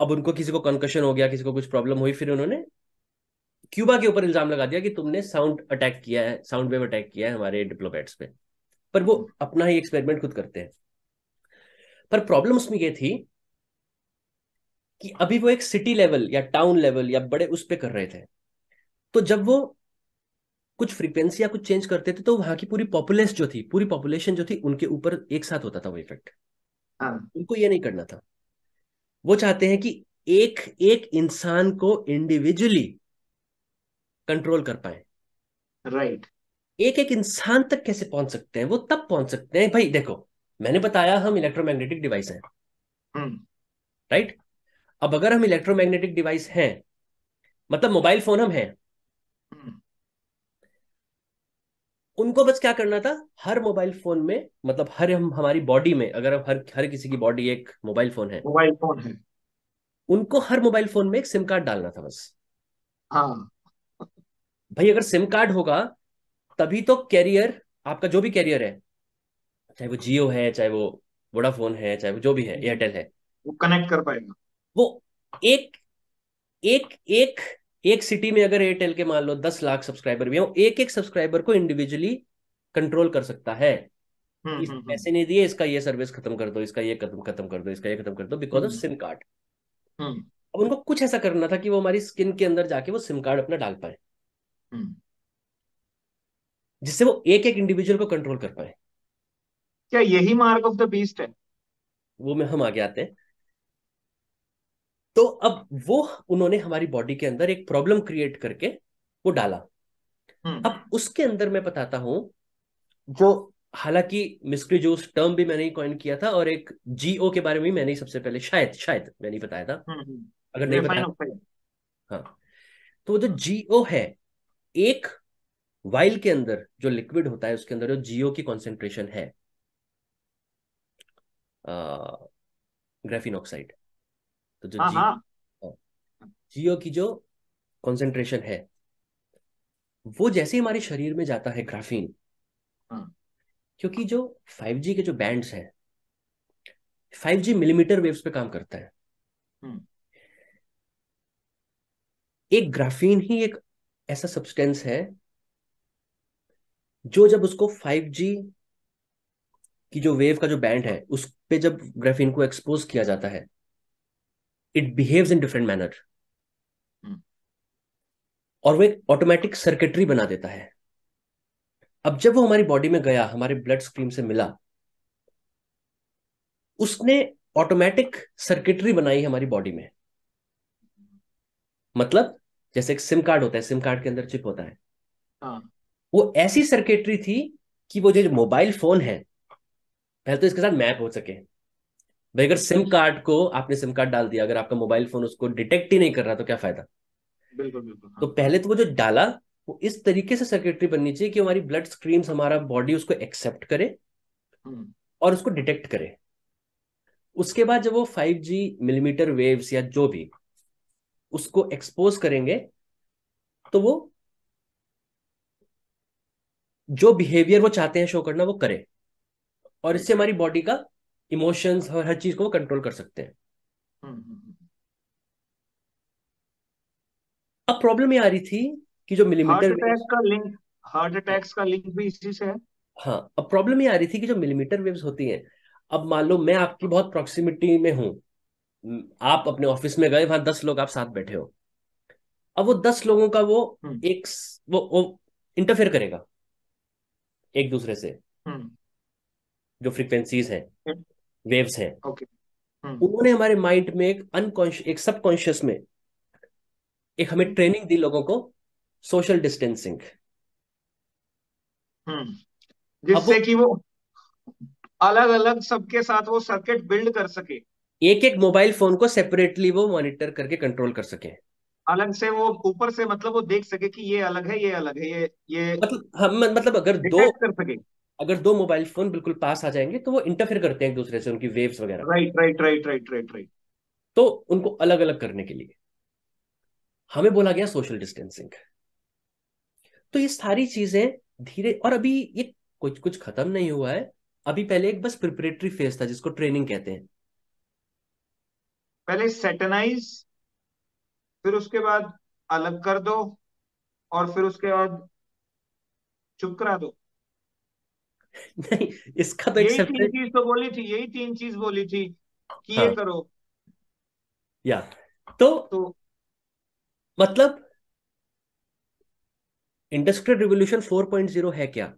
अब उनको किसी को कंकशन हो गया किसी को कुछ प्रॉब्लम हुई फिर उन्होंने क्यूबा के ऊपर इल्जाम लगा दिया कि तुमने साउंड अटैक किया है साउंड वेव अटैक किया है हमारे डिप्लोमेट्स पे पर वो अपना ही एक्सपेरिमेंट खुद करते हैं पर प्रॉब्लम उसमें ये थी कि अभी वो एक सिटी लेवल या टाउन लेवल या बड़े उस पर कर रहे थे तो जब वो कुछ फ्रीक्वेंसी या कुछ चेंज करते थे तो वहां की पूरी पॉपुलेश जो थी पूरी पॉपुलेशन जो थी उनके ऊपर एक साथ होता था वो इफेक्ट हाँ। उनको ये नहीं करना था वो चाहते हैं कि एक एक इंसान को इंडिविजुअली कंट्रोल कर पाए राइट right. एक एक इंसान तक कैसे पहुंच सकते हैं वो तब पहुंच सकते हैं भाई देखो मैंने बताया हम इलेक्ट्रोमैग्नेटिक डिवाइस हैं राइट hmm. right? अब अगर हम इलेक्ट्रोमैग्नेटिक डिवाइस हैं मतलब मोबाइल फोन हम हैं hmm. उनको बस क्या करना था हर मोबाइल फोन में मतलब हर हम हमारी बॉडी में अगर हर हर किसी की बॉडी एक मोबाइल फोन है मोबाइल फोन है उनको हर मोबाइल फोन में एक सिम कार्ड डालना था बस हाँ भाई अगर सिम कार्ड होगा तभी तो कैरियर आपका जो भी कैरियर है चाहे वो जियो है चाहे वो वोडाफोन है चाहे वो जो भी है एयरटेल है वो कनेक्ट कर पाएगा वो एक एक एक एक सिटी में अगर एयरटेल के मान लो दस लाख सब्सक्राइबर भी हो एक एक सब्सक्राइबर को इंडिविजुअली कंट्रोल कर सकता है हम्म, इस हम्म, हम्म। पैसे नहीं दिए इसका ये सर्विस खत्म कर दो इसका ये खत्म खत्म कर दो इसका ये खत्म कर दो बिकॉज ऑफ सिम कार्ड अब उनको कुछ ऐसा करना था कि वो हमारी स्किन के अंदर जाके वो सिम कार्ड अपना डाल पाए हम्म। जिससे वो एक एक इंडिविजुअल को कंट्रोल कर पाए क्या यही मार्क ऑफ द बीस्ट है वो में हम आगे आते हैं तो अब वो उन्होंने हमारी बॉडी के अंदर एक प्रॉब्लम क्रिएट करके वो डाला हम्म। अब उसके अंदर मैं बताता हूं जो हालांकि मिस्ट्री जो उस टर्म भी मैंने ही कॉइन किया था और एक जीओ के बारे में मैंने सबसे पहले शायद शायद मैंने बताया था हम्म, अगर नहीं बताया हाँ तो जो जीओ है एक वाइल के अंदर जो लिक्विड होता है उसके अंदर जो जियो की कॉन्सेंट्रेशन है ग्रेफिन ऑक्साइड तो जो जियो, हाँ, जियो हाँ। हाँ, की जो कॉन्सेंट्रेशन है वो जैसे ही हमारे शरीर में जाता है ग्राफीन क्योंकि जो 5G के जो बैंड्स हैं 5G मिलीमीटर वेव्स पे काम करता है हम्म। एक ग्राफीन ही एक ऐसा सब्सटेंस है जो जब उसको 5G की जो वेव का जो बैंड है उस पे जब ग्रेफिन को एक्सपोज किया जाता है it behaves in different manner और वो एक ऑटोमेटिक सर्किटरी बना देता है अब जब वो हमारी बॉडी में गया हमारे ब्लड स्ट्रीम से मिला उसने ऑटोमेटिक सर्किटरी बनाई हमारी बॉडी में मतलब जैसे एक सिम कार्ड होता है सिम कार्ड के अंदर चिप होता है हाँ। वो ऐसी सर्किटरी थी कि वो जो मोबाइल फोन है पहले तो इसके साथ मैप हो सके भाई अगर सिम कार्ड को आपने सिम कार्ड डाल दिया अगर आपका मोबाइल फोन उसको डिटेक्ट ही नहीं कर रहा तो क्या फायदा बिल्कुल बिल्कुल हाँ। तो पहले तो वो जो डाला वो इस तरीके से सर्किटरी बननी चाहिए कि हमारी ब्लड स्ट्रीम हमारा बॉडी उसको एक्सेप्ट करे हम्म। और उसको डिटेक्ट करे उसके बाद जब वो 5G मिलीमीटर वेव्स या जो भी उसको एक्सपोज करेंगे तो वो जो बिहेवियर वो चाहते हैं शो करना वो करे और इससे हमारी बॉडी का इमोशंस और हर चीज को कंट्रोल कर सकते हैं हम्म, हम्म, हम्म। अब प्रॉब्लम ये आ रही थी कि जो मिलीमीटर का लिंक हार्ट अटैक्स का लिंक भी इसी से है हाँ अब प्रॉब्लम ये आ रही थी कि जो मिलीमीटर वेव्स होती हैं अब मान लो मैं आपकी बहुत प्रॉक्सिमिटी में हूँ आप अपने ऑफिस में गए वहां दस लोग आप साथ बैठे हो अब वो दस लोगों का वो हम्म। एक वो, वो इंटरफेयर करेगा एक दूसरे से हम्म। जो फ्रीक्वेंसीज हैं वेव्स हम्म। हैं उन्होंने हमारे माइंड में एक अनकॉन्शियस एक सबकॉन्शियस में एक हमें ट्रेनिंग दी लोगों को सोशल डिस्टेंसिंग जिससे कि वो अलग अलग सबके साथ वो सर्किट बिल्ड कर सके एक एक मोबाइल फोन को सेपरेटली वो मॉनिटर करके कंट्रोल कर सके अलग से वो ऊपर से मतलब वो देख सके कि ये अलग है ये अलग है ये ये मतलब हम हाँ, मतलब अगर दो कर सके अगर दो मोबाइल फोन बिल्कुल पास आ जाएंगे तो वो इंटरफेयर करते हैं एक दूसरे से उनकी वेव्स वगैरह right right right right right right तो उनको अलग अलग करने के लिए हमें बोला गया सोशल डिस्टेंसिंग तो ये सारी चीजें धीरे और अभी ये कुछ कुछ खत्म नहीं हुआ है अभी पहले एक बस प्रिपरेटरी फेज था जिसको ट्रेनिंग कहते हैं पहले सेटनाइज फिर उसके बाद अलग कर दो और फिर उसके बाद चुप करा दो नहीं इसका तो यही तीन चीज तो बोली थी यही तीन चीज बोली थी कि हाँ. ये करो या तो, तो मतलब इंडस्ट्रियल रिवोल्यूशन 4.0 है क्या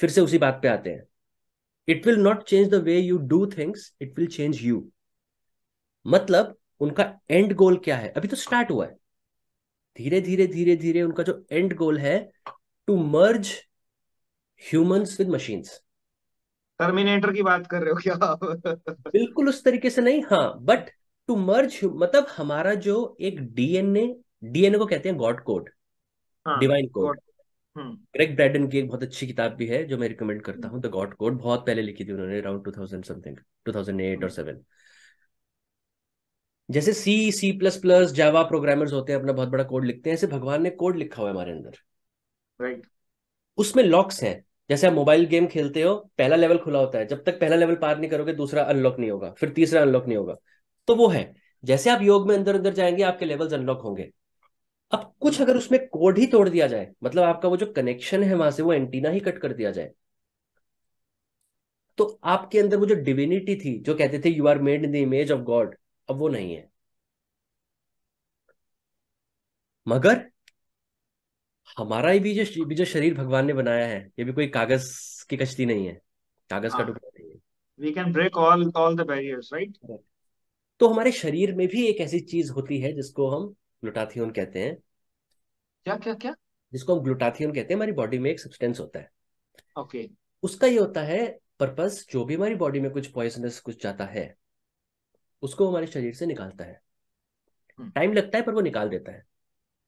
फिर से उसी बात पे आते हैं it will not change the way you do things it will change you मतलब उनका एंड गोल क्या है अभी तो स्टार्ट हुआ है धीरे धीरे धीरे धीरे उनका जो एंड गोल है to merge humans with machines Terminator की बात कर रहे हो क्या बिल्कुल उस तरीके से नहीं हाँ बट टू मर्ज मतलब हमारा जो एक डीएनए डीएनए को कहते हैं God code divine code Gregg Braden की एक बहुत अच्छी किताब भी है जो मैं रिकमेंड करता हम्म। हूँ द गॉड कोड बहुत पहले लिखी थी उन्होंने अराउंड थाउजेंड समथिंग एट और सेवन जैसे C C plus plus Java programmers होते हैं अपना बहुत बड़ा कोड लिखते हैं ऐसे भगवान ने कोड लिखा हुआ है हमारे अंदर राइट right. उसमें लॉक्स हैं जैसे आप मोबाइल गेम खेलते हो पहला लेवल खुला होता है जब तक पहला लेवल पार नहीं करोगे दूसरा अनलॉक नहीं होगा फिर तीसरा अनलॉक नहीं होगा तो वो है जैसे आप योग में अंदर अंदर जाएंगे आपके लेवल्स अनलॉक होंगे अब कुछ अगर उसमें कोड ही तोड़ दिया जाए मतलब आपका वो जो कनेक्शन है वहां से वो एंटीना ही कट कर दिया जाए तो आपके अंदर वो जो डिविनिटी थी जो कहते थे you are made in the image of God अब वो नहीं है मगर हमारा ही भी जो भी जो शरीर भगवान ने बनाया है ये भी कोई कागज की कश्ती नहीं है कागज का हाँ। टुकड़ा नहीं है we can break all all the barriers right तो हमारे शरीर में भी एक ऐसी चीज होती है जिसको हम ग्लूटाथियोन कहते हैं क्या क्या क्या जिसको हम ग्लूटाथियोन कहते हैं हमारी बॉडी में एक सब्सटेंस होता है ओके okay. उसका ये होता है पर्पस जो भी हमारी बॉडी में कुछ पॉइजनस कुछ जाता है उसको हमारे शरीर से निकालता है हम्म। टाइम लगता है पर वो निकाल देता है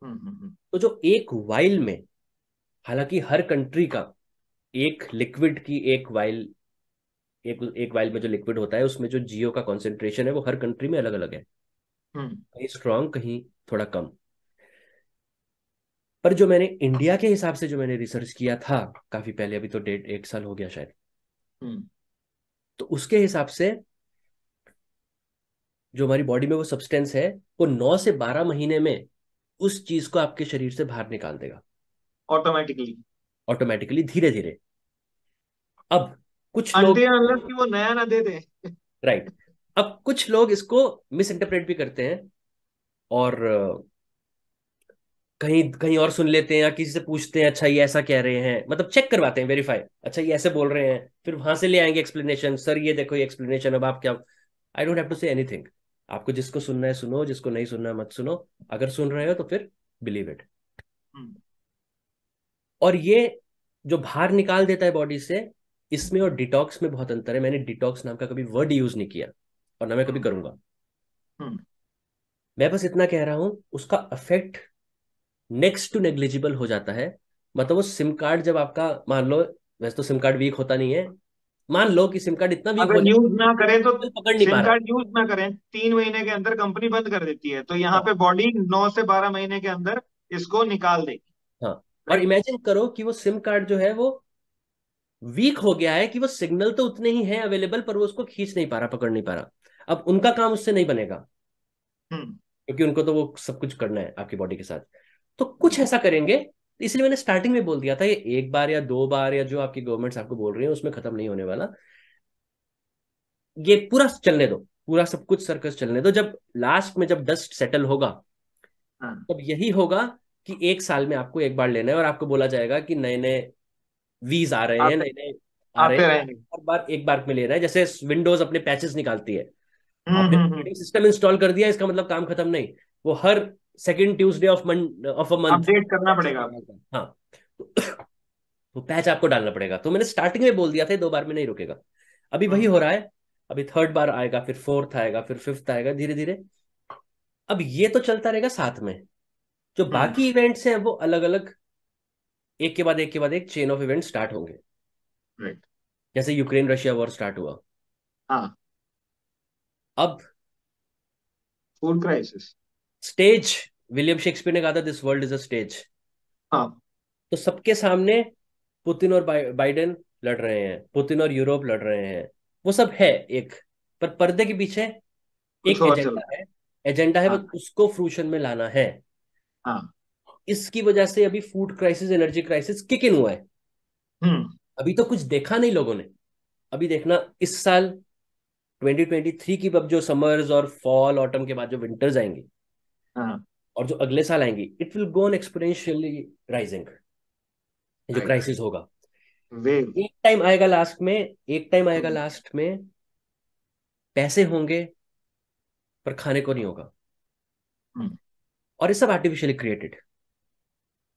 हम्म, हम्म, तो जो एक वाइल में हालांकि हर कंट्री का एक लिक्विड की एक वाइल एक एक वाइल में जो लिक्विड होता है उसमें जो जियो का कॉन्सेंट्रेशन है वो हर कंट्री में अलग अलग है कहीं स्ट्रांग कहीं थोड़ा कम पर जो मैंने इंडिया के हिसाब से जो मैंने रिसर्च किया था काफी पहले अभी तो डेढ़ एक साल हो गया शायद तो उसके हिसाब से जो हमारी बॉडी में वो सब्सटेंस है वो नौ से बारह महीने में उस चीज को आपके शरीर से बाहर निकाल देगा ऑटोमेटिकली ऑटोमेटिकली धीरे धीरे अब कुछ लोग कि वो नया ना दे दे राइट right. अब कुछ लोग इसको मिस इंटरप्रेट भी करते हैं और कहीं कहीं और सुन लेते हैं या किसी से पूछते हैं अच्छा ये ऐसा कह रहे हैं मतलब चेक करवाते हैं वेरीफाई अच्छा ये ऐसे बोल रहे हैं फिर वहां से ले आएंगे एक्सप्लेनेशन सर ये देखो ये एक्सप्लेनेशन अब आप क्या I don't have to say anything आपको जिसको सुनना है सुनो जिसको नहीं सुनना है मत सुनो अगर सुन रहे हो तो फिर बिलीव इट हम्म। और ये जो बाहर निकाल देता है बॉडी से इसमें और डिटॉक्स में बहुत अंतर है मैंने डिटॉक्स नाम का कभी वर्ड यूज नहीं किया और ना मैं कभी हम्म। करूंगा हम्म। मैं बस इतना कह रहा हूं उसका अफेक्ट नेक्स्ट टू नेग्लिजिबल हो जाता है मतलब वो सिम कार्ड जब आपका मान लो वैसे तो सिम कार्ड वीक होता नहीं है मान लो कि सिम कार्ड इतना भी अगर यूज ना करें तो पकड़ नहीं सिम कार्ड यूज ना करें तीन महीने के अंदर कंपनी बंद कर देती है तो यहाँ पे बॉडी नौ से बारह महीने के अंदर इसको निकाल देगी हाँ और इमेजिन करो कि वो सिम कार्ड जो है वो वीक हो गया है कि वो सिग्नल तो उतने ही है अवेलेबल पर वो उसको खींच नहीं पा रहा पकड़ नहीं पा रहा अब उनका काम उससे नहीं बनेगा हम्म। क्योंकि उनको तो वो सब कुछ करना है आपकी बॉडी के साथ तो कुछ ऐसा करेंगे इसलिए मैंने स्टार्टिंग में बोल दिया था ये एक बार या दो बार या जो आपकी गवर्नमेंट आपको बोल रही है उसमें खत्म नहीं होने वाला ये पूरा चलने दो पूरा सब कुछ सर्कस चलने दो जब लास्ट में जब डस्ट सेटल होगा हाँ। तब यही होगा कि एक साल में आपको एक बार लेना है और आपको बोला जाएगा कि नए नए वीज आ रहे हैं नए नए आ रहे हैं हर बार एक बार में लेना है जैसे विंडोज अपने पैचेस निकालती है हम्म, आपने सिस्टम हम्म, इंस्टॉल हम्म। कर दिया इसका मतलब काम खत्म नहीं वो हर second Tuesday of of a month update करना पड़ेगा हाँ वो पैच आपको डालना पड़ेगा तो मैंने स्टार्टिंग में बोल दिया था दो बार में नहीं रुकेगा अभी वही हाँ। हो रहा है अभी थर्ड बार आएगा फिर फोर्थ आएगा फिर फिफ्थ आएगा धीरे धीरे अब ये तो चलता रहेगा साथ में जो हाँ। बाकी इवेंट्स हैं वो अलग अलग एक के बाद एक के बाद एक चेन ऑफ इवेंट स्टार्ट होंगे right. जैसे यूक्रेन रशिया वॉर स्टार्ट हुआ हाँ. अब food crisis stage William Shakespeare ने कहा था this world is a stage तो सबके सामने पुतिन और बाइडेन लड़ रहे हैं पुतिन और यूरोप लड़ रहे हैं वो सब है एक पर पर्दे के पीछे एक एजेंडा है एजेंडा है हाँ। बस उसको फ्रूशन में लाना है हाँ। इसकी वजह से अभी food crisis energy crisis kick in हुआ है हम्म। अभी तो कुछ देखा नहीं लोगों ने अभी देखना इस साल 2023 की अब जो समर्स और फॉल ऑटम के बाद जो विंटर्स आएंगे हाँ। और जो अगले साल आएंगे it will go on exponentially rising जो क्राइसिस होगा एक टाइम आएगा लास्ट में एक टाइम आएगा लास्ट hmm. में पैसे होंगे पर खाने को नहीं होगा hmm. और ये सब आर्टिफिशियली क्रिएटेड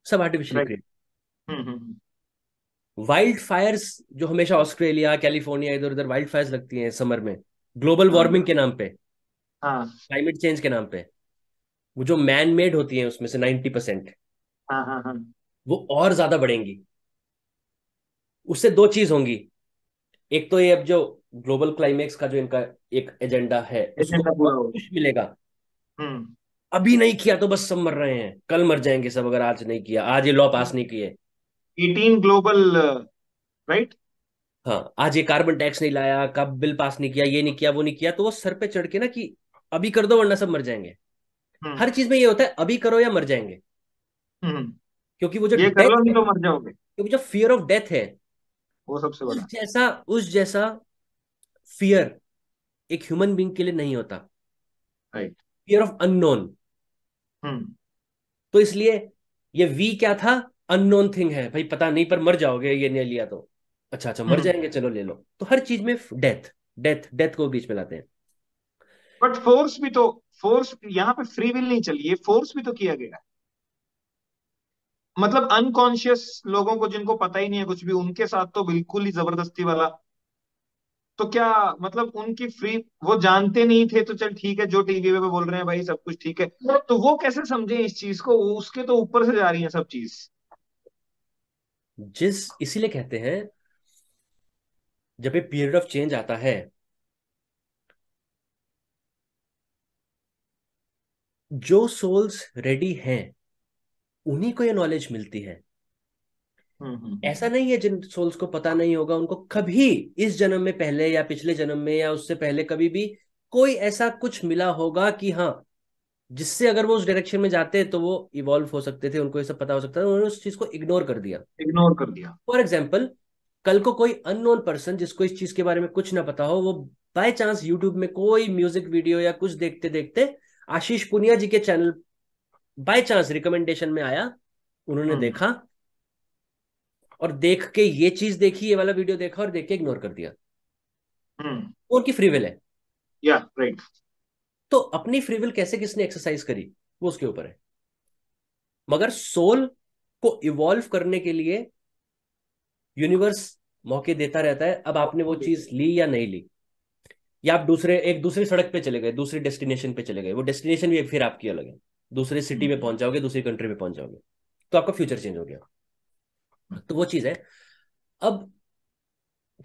सब आर्टिफिशियली क्रिएटेड वाइल्ड फायर्स जो हमेशा ऑस्ट्रेलिया कैलिफोर्निया इधर उधर वाइल्ड फायर्स लगती हैं समर में ग्लोबल वार्मिंग hmm. के नाम पे क्लाइमेट हाँ। चेंज के नाम पे वो जो मैन मेड होती है उसमें से नाइन्टी हाँ, परसेंट हाँ, हाँ। वो और ज्यादा बढ़ेंगी उससे दो चीज होंगी एक तो ये अब जो ग्लोबल क्लाइमेक्स का जो इनका एक एजेंडा है कुछ मिलेगा हम्म। अभी नहीं किया तो बस सब मर रहे हैं कल मर जाएंगे सब अगर आज नहीं किया आज ये लॉ पास हम्म। नहीं किए ग्लोबल राइट हाँ आज ये कार्बन टैक्स नहीं लाया कब बिल पास नहीं किया ये नहीं किया वो नहीं किया तो वो सर पे चढ़ के ना कि अभी कर दो वरना सब मर जाएंगे हम्म। हर चीज में ये होता है अभी करो या मर जाएंगे हम्म। क्योंकि वो जो ये कर लो नहीं तो मर जाओगे क्योंकि जो फियर ऑफ डेथ है वो सबसे बड़ा उस जैसा उस जैसा फियर एक ह्यूमन बींग के लिए नहीं होता फियर ऑफ अननोन तो इसलिए ये वी क्या था अननोन थिंग है भाई पता नहीं पर मर जाओगे ये नहीं लिया तो अच्छा अच्छा मर हम्म। जाएंगे चलो ले लो तो हर चीज में डेथ डेथ डेथ को बीच में लाते हैं बट फोर्स भी तो फोर्स यहाँ पे फ्री विल नहीं चली ये फोर्स भी तो किया गया मतलब अनकॉन्शियस लोगों को जिनको पता ही नहीं है कुछ भी उनके साथ तो बिल्कुल ही जबरदस्ती वाला तो क्या मतलब उनकी फ्री वो जानते नहीं थे तो चल ठीक है जो टीवी पे बोल रहे हैं भाई सब कुछ ठीक है तो वो कैसे समझे इस चीज को उसके तो ऊपर से जा रही है सब चीज जिस इसीलिए कहते हैं जब ये पीरियड ऑफ चेंज आता है जो सोल्स रेडी हैं उन्हीं को ये नॉलेज मिलती है हम्म, हम्म, हम्म। ऐसा नहीं है जिन सोल्स को पता नहीं होगा उनको कभी इस जन्म में पहले या पिछले जन्म में या उससे पहले कभी भी कोई ऐसा कुछ मिला होगा कि हाँ जिससे अगर वो उस डायरेक्शन में जाते तो वो इवॉल्व हो सकते थे उनको ये सब पता हो सकता था उन्होंने उस चीज को इग्नोर कर दिया इग्नोर कर दिया फॉर एग्जाम्पल कल को कोई अननोन पर्सन जिसको इस चीज के बारे में कुछ ना पता हो वो बाय चांस यूट्यूब में कोई म्यूजिक वीडियो या कुछ देखते देखते आशीष पुनिया जी के चैनल बाय चांस रिकमेंडेशन में आया उन्होंने हम्म। देखा और देख के ये चीज देखी ये वाला वीडियो देखा और देख के इग्नोर कर दिया उनकी हम्म। फ्रीविल है या राइट तो अपनी फ्रीविल कैसे किसने एक्सरसाइज करी वो उसके ऊपर है मगर सोल को इवॉल्व करने के लिए यूनिवर्स मौके देता रहता है अब आपने वो चीज ली या नहीं ली या आप दूसरे एक दूसरी सड़क पे चले गए दूसरी डेस्टिनेशन पे चले गए वो डेस्टिनेशन भी फिर आपकी अलग है दूसरे सिटी में हम्म। पहुंच जाओगे दूसरी कंट्री में पहुंच जाओगे तो आपका फ्यूचर चेंज हो गया हम्म। तो वो चीज है अब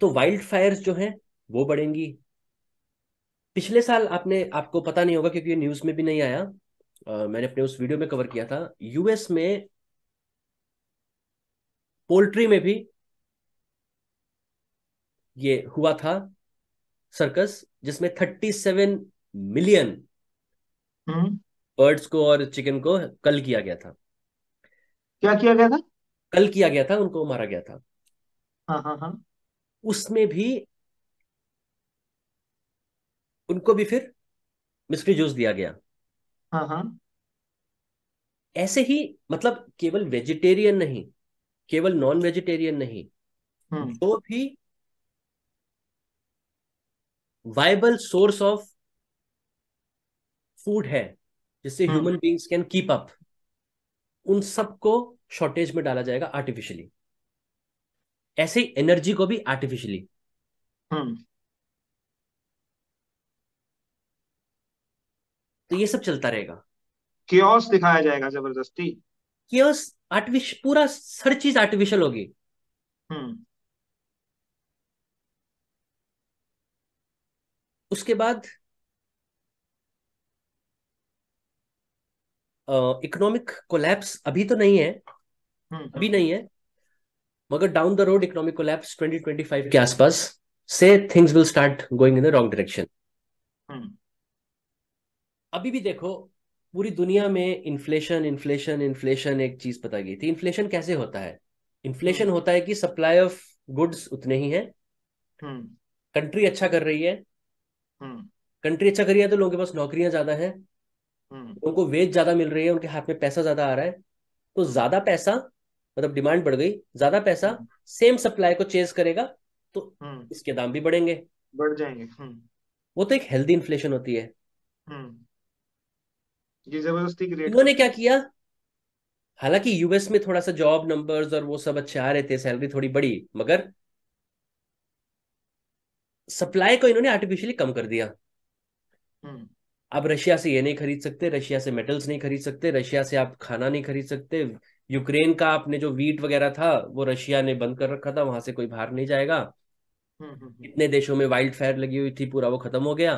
तो वाइल्ड फायर जो है वो बढ़ेंगी पिछले साल आपने आपको पता नहीं होगा क्योंकि न्यूज में भी नहीं आया आ, मैंने अपने उस वीडियो में कवर किया था यूएस में पोल्ट्री में भी ये हुआ था सर्कस जिसमें थर्टी सेवन मिलियन बर्ड्स को और चिकन को कल किया गया था क्या किया गया था कल किया गया था उनको मारा गया था हाँ, हाँ, हाँ। उसमें भी उनको भी फिर मिस्ट्री जूस दिया गया ऐसे ही मतलब केवल वेजिटेरियन नहीं केवल नॉन वेजिटेरियन नहीं हम्म। जो भी वाइबल सोर्स ऑफ फूड है जिससे human beings can keep up उन सबको शॉर्टेज में डाला जाएगा आर्टिफिशियली ऐसे ही एनर्जी को भी आर्टिफिशियली हम्म। तो ये सब चलता रहेगा क्योस दिखाया जाएगा जबरदस्ती क्योस आर्टिफिश पूरा हर चीज आर्टिफिशियल होगी हम्म। उसके बाद इकोनॉमिक कोलैप्स अभी तो नहीं है हम्म, हम्म। अभी नहीं है मगर down the road economic collapse 2025 के आसपास से things will start going in the wrong direction अभी भी देखो पूरी दुनिया में इन्फ्लेशन इन्फ्लेशन इन्फ्लेशन एक चीज पता गई थी इन्फ्लेशन कैसे होता है इन्फ्लेशन हम्म। होता है कि सप्लाई ऑफ गुड्स उतने ही है कंट्री अच्छा कर रही है हम्म। कंट्री अच्छा करी है तो लोगों के पास नौकरियां ज्यादा हैं हम्म। उनको वेज ज्यादा मिल रही है उनके हाथ में पैसा ज्यादा आ रहा है तो ज्यादा पैसा मतलब डिमांड बढ़ गई ज्यादा पैसा सेम हम्म। सप्लाई को चेज करेगा तो इसके दाम भी बढ़ेंगे बढ़ जाएंगे वो तो एक हेल्दी इन्फ्लेशन होती है उन्होंने क्या किया हालांकि यूएस में थोड़ा सा जॉब नंबर्स और वो सब अच्छे आ रहे थे सैलरी थोड़ी बड़ी मगर सप्लाई को इन्होंने आर्टिफिशियली कम कर दिया हम्म। आप रशिया से ये नहीं खरीद सकते रशिया से मेटल्स नहीं खरीद सकते रशिया से आप खाना नहीं खरीद सकते यूक्रेन का आपने जो वीट वगैरह था वो रशिया ने बंद कर रखा था वहां से कोई बाहर नहीं जाएगा हम्म, हम्म, इतने देशों में वाइल्ड फायर लगी हुई थी पूरा वो खत्म हो गया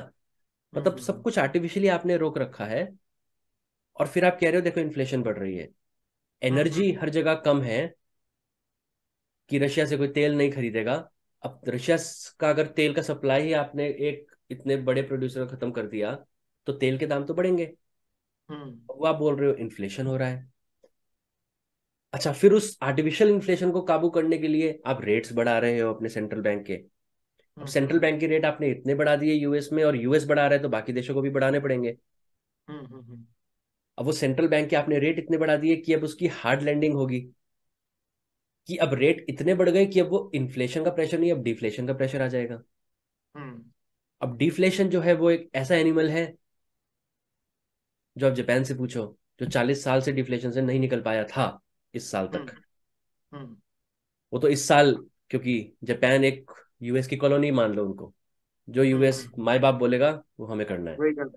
मतलब सब कुछ आर्टिफिशियली आपने रोक रखा है और फिर आप कह रहे हो देखो इन्फ्लेशन बढ़ रही है एनर्जी हर जगह कम है कि रशिया से कोई तेल नहीं खरीदेगा अब रशिया का अगर तेल का सप्लाई ही आपने एक इतने बड़े प्रोड्यूसर को खत्म कर दिया तो तेल के दाम तो बढ़ेंगे वो हम्म। आप बोल रहे हो इन्फ्लेशन हो रहा है अच्छा फिर उस आर्टिफिशियल इन्फ्लेशन को काबू करने के लिए आप रेट्स बढ़ा रहे हो अपने सेंट्रल बैंक के अब सेंट्रल बैंक के रेट आपने इतने बढ़ा दिए यूएस में और यूएस बढ़ा रहा है तो बाकी देशों को भी बढ़ाने पड़ेंगे हम्म, हम्म, अब वो सेंट्रल बैंक के आपने रेट इतने बढ़ा दिए कि अब उसकी हार्ड लैंडिंग होगी कि अब रेट इतने बढ़ गए कि अब वो इन्फ्लेशन का प्रेशर नहीं अब डिफ्लेशन का प्रेशर आ जाएगा हम्म। अब डिफ्लेशन जो है वो एक ऐसा एनिमल है जो आप जापान से पूछो जो चालीस साल से डिफ्लेशन से नहीं निकल पाया था इस साल तक हम्म। हम्म। वो तो इस साल क्योंकि जापान एक यूएस की कॉलोनी मान लो उनको जो यूएस माए बाप बोलेगा वो हमें करना है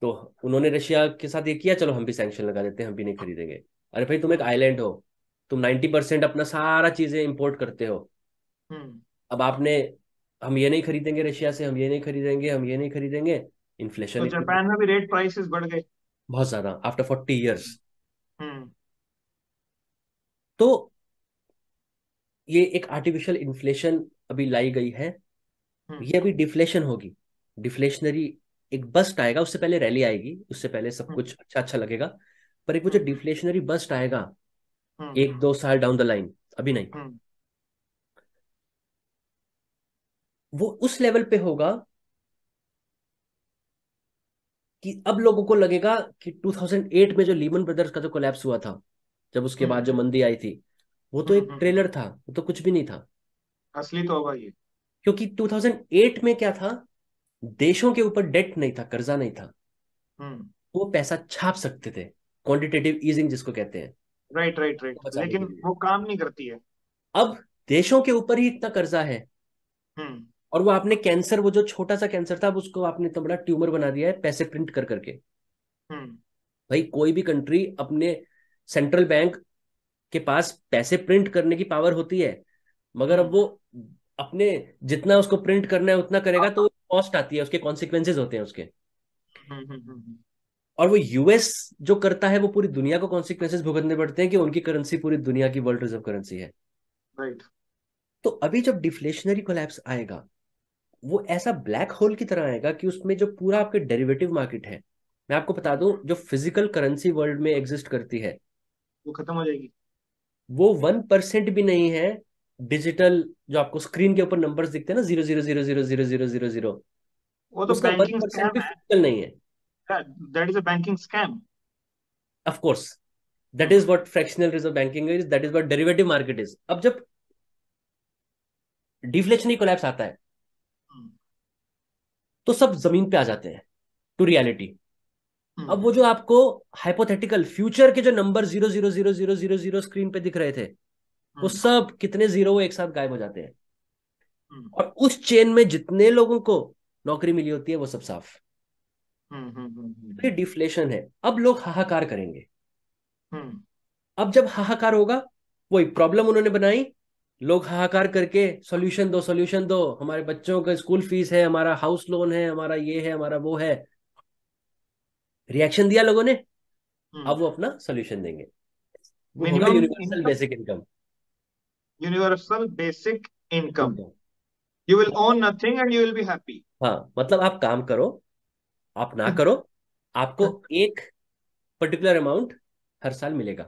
तो उन्होंने रशिया के साथ ये किया चलो हम भी सैंक्शन लगा देते हैं हम भी नहीं खरीदेंगे अरे भाई तुम एक आइलैंड हो तुम नाइन्टी परसेंट अपना सारा चीजें इम्पोर्ट करते हो हम्म। अब आपने हम ये नहीं खरीदेंगे रशिया से हम ये नहीं खरीदेंगे हम ये नहीं खरीदेंगे इन्फ्लेशन तो जापान में भी रेट प्राइसेस बढ़ गए बहुत ज्यादा आफ्टर फोर्टी इयर्स तो ये एक आर्टिफिशियल इन्फ्लेशन अभी लाई गई है हम्म। ये अभी डिफ्लेशन होगी डिफ्लेशनरी एक बस्ट आएगा उससे पहले रैली आएगी उससे पहले सब हम्म। कुछ अच्छा अच्छा लगेगा पर एक वो जो डिफ्लेशनरी बस्ट आएगा हम्म। एक दो साल डाउन द लाइन अभी नहीं हम्म। वो उस लेवल पे होगा कि अब लोगों को लगेगा कि 2008 में जो लीमन ब्रदर्स का जो कोलैप्स हुआ था जब उसके हम्म। बाद जो मंदी आई थी वो तो एक ट्रेलर था वो तो कुछ भी नहीं था असली तो होगा ये क्योंकि 2008 में क्या था देशों के ऊपर डेट नहीं था कर्जा नहीं था वो पैसा छाप सकते थे क्वांटिटेटिव ईजिंग जिसको कहते हैं राइट राइट राइट लेकिन वो काम नहीं करती है अब देशों के ऊपर ही इतना कर्जा है हम्म। और वो आपने कैंसर वो जो छोटा सा कैंसर था उसको आपने इतना बड़ा ट्यूमर बना दिया है पैसे प्रिंट कर करके हम्म। भाई कोई भी कंट्री अपने सेंट्रल बैंक के पास पैसे प्रिंट करने की पावर होती है मगर अब हम्म। वो अपने जितना उसको प्रिंट करना है उतना करेगा हाँ। तो कॉस्ट आती है उसके कॉन्सिक्वेंसेज होते हैं उसके और वो यूएस जो करता है वो पूरी दुनिया को कॉन्सिक्वेंसेस भुगतने पड़ते हैं कि उनकी करेंसी पूरी दुनिया की वर्ल्ड रिजर्व करेंसी है राइट right. तो अभी जब डिफ्लेशनरी कोलैप्स आएगा वो ऐसा ब्लैक होल की तरह आएगा कि उसमें जो पूरा आपके डेरिवेटिव मार्केट है मैं आपको बता दूं जो फिजिकल करेंसी वर्ल्ड में एग्जिस्ट करती है वो खत्म हो जाएगी वो वन परसेंट भी नहीं है डिजिटल जो आपको स्क्रीन के ऊपर नंबर्स दिखते हैं ना zero zero zero zero zero zero zero वो तो बैंकिंग स्कैम है नहीं है that, is a banking scam. Of course. That is what fractional reserve banking is. That is what derivative market is. ab jab deflationary collapse आता है hmm. तो सब जमीन पे आ जाते हैं टू रियलिटी hmm. अब वो जो आपको हाइपोथेटिकल फ्यूचर के जो number zero zero zero zero zero zero screen पे दिख रहे थे hmm. वो सब कितने जीरो वो एक साथ गायब हो जाते हैं hmm. और उस चेन में जितने लोगों को नौकरी मिली होती है वो सब साफ हम्म, हम्म, हम्म, फिर डिफ्लेशन है अब लोग हाहाकार करेंगे अब जब हाहाकार होगा वही प्रॉब्लम उन्होंने बनाई लोग हाहाकार करके सॉल्यूशन दो सॉल्यूशन दो हमारे बच्चों का स्कूल फीस है हमारा हाउस लोन है हमारा ये है हमारा वो है रिएक्शन दिया लोगों ने अब वो अपना सॉल्यूशन देंगे universal basic income universal basic income you will own nothing and you will be happy हाँ मतलब आप काम करो आप ना करो आपको हाँ। एक पर्टिकुलर अमाउंट हर साल मिलेगा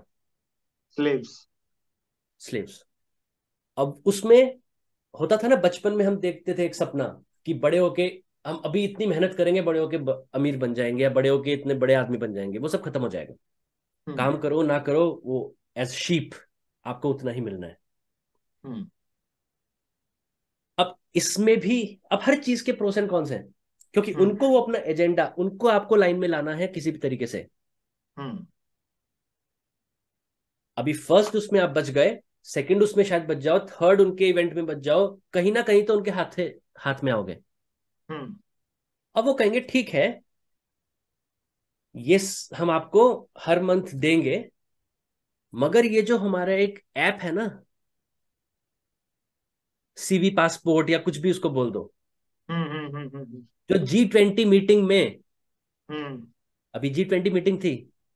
स्लेव्स स्लेव्स अब उसमें होता था ना बचपन में हम देखते थे एक सपना कि बड़े होके हम अभी इतनी मेहनत करेंगे बड़े होके अमीर बन जाएंगे या बड़े होके इतने बड़े आदमी बन जाएंगे वो सब खत्म हो जाएगा हम्म। काम करो ना करो वो एज शीप आपको उतना ही मिलना है हम्म। अब इसमें भी अब हर चीज के प्रोस एंड से हैं क्योंकि हम्म। उनको वो अपना एजेंडा उनको आपको लाइन में लाना है किसी भी तरीके से हम्म। अभी फर्स्ट उसमें आप बच गए सेकंड उसमें शायद बच जाओ थर्ड उनके इवेंट में बच जाओ कहीं ना कहीं तो उनके हाथ हाथ में आओगे हम्म। अब वो कहेंगे ठीक है ये हम आपको हर मंथ देंगे मगर ये जो हमारा एक ऐप है ना सीवी पासपोर्ट या कुछ भी उसको बोल दो जो जी ट्वेंटी मीटिंग में हम्म। अभी जी ट्वेंटी मीटिंग थी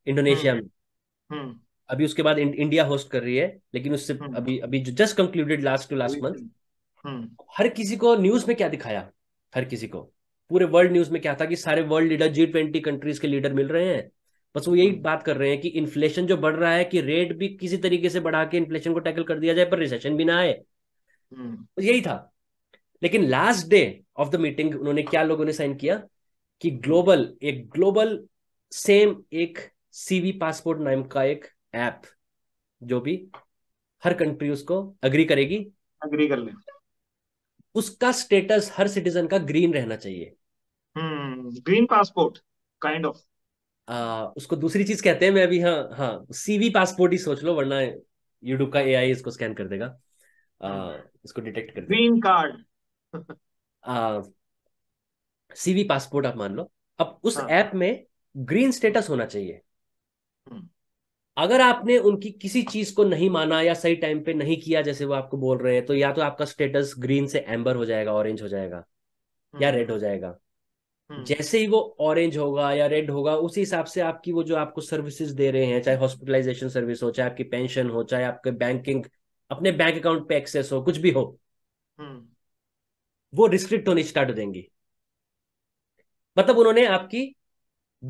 इंडोनेशिया हम्म। में हम्म। अभी उसके बाद इंडिया होस्ट कर रही है लेकिन उससे अभी अभी जो just concluded last to last month हर किसी को न्यूज में क्या दिखाया हर किसी को पूरे वर्ल्ड न्यूज में क्या था कि सारे world leader G twenty countries के लीडर मिल रहे हैं बस वो यही बात कर रहे हैं कि इन्फ्लेशन जो बढ़ रहा है कि रेट भी किसी तरीके से बढ़ा के इन्फ्लेशन को टैकल कर दिया जाए पर रिसेशन भी ना आए यही था लेकिन last day of the meeting उन्होंने क्या लोगों ने साइन किया कि ग्लोबल एक ग्लोबल सेम एक सीवी पासपोर्ट नाम का एक ऐप जो भी हर कंट्री उसको अग्री करेगी अग्री कर ले उसका स्टेटस हर सिटीजन का ग्रीन रहना चाहिए ग्रीन पासपोर्ट काइंड ऑफ उसको दूसरी चीज कहते हैं मैं अभी हाँ हाँ सीवी पासपोर्ट ही सोच लो वरना यूट्यूब का एआई इसको स्कैन कर देगा आ, हम्म। इसको डिटेक्ट कर green card CV uh, passport आप मान लो अब उस ऐप हाँ. में ग्रीन स्टेटस होना चाहिए हम्म। अगर आपने उनकी किसी चीज को नहीं माना या सही टाइम पे नहीं किया जैसे वो आपको बोल रहे हैं तो या तो आपका स्टेटस ग्रीन से एम्बर हो जाएगा ऑरेंज हो जाएगा या रेड हम्म। हो जाएगा हम्म। जैसे ही वो ऑरेंज होगा या रेड होगा उसी हिसाब से आपकी वो जो आपको सर्विसेज दे रहे हैं चाहे हॉस्पिटलाइजेशन सर्विस हो चाहे आपकी पेंशन हो चाहे आपके बैंकिंग अपने बैंक अकाउंट पे एक्सेस हो कुछ भी हो वो रिस्ट्रिक्ट होनी स्टार्ट हो जाएंगी मतलब उन्होंने आपकी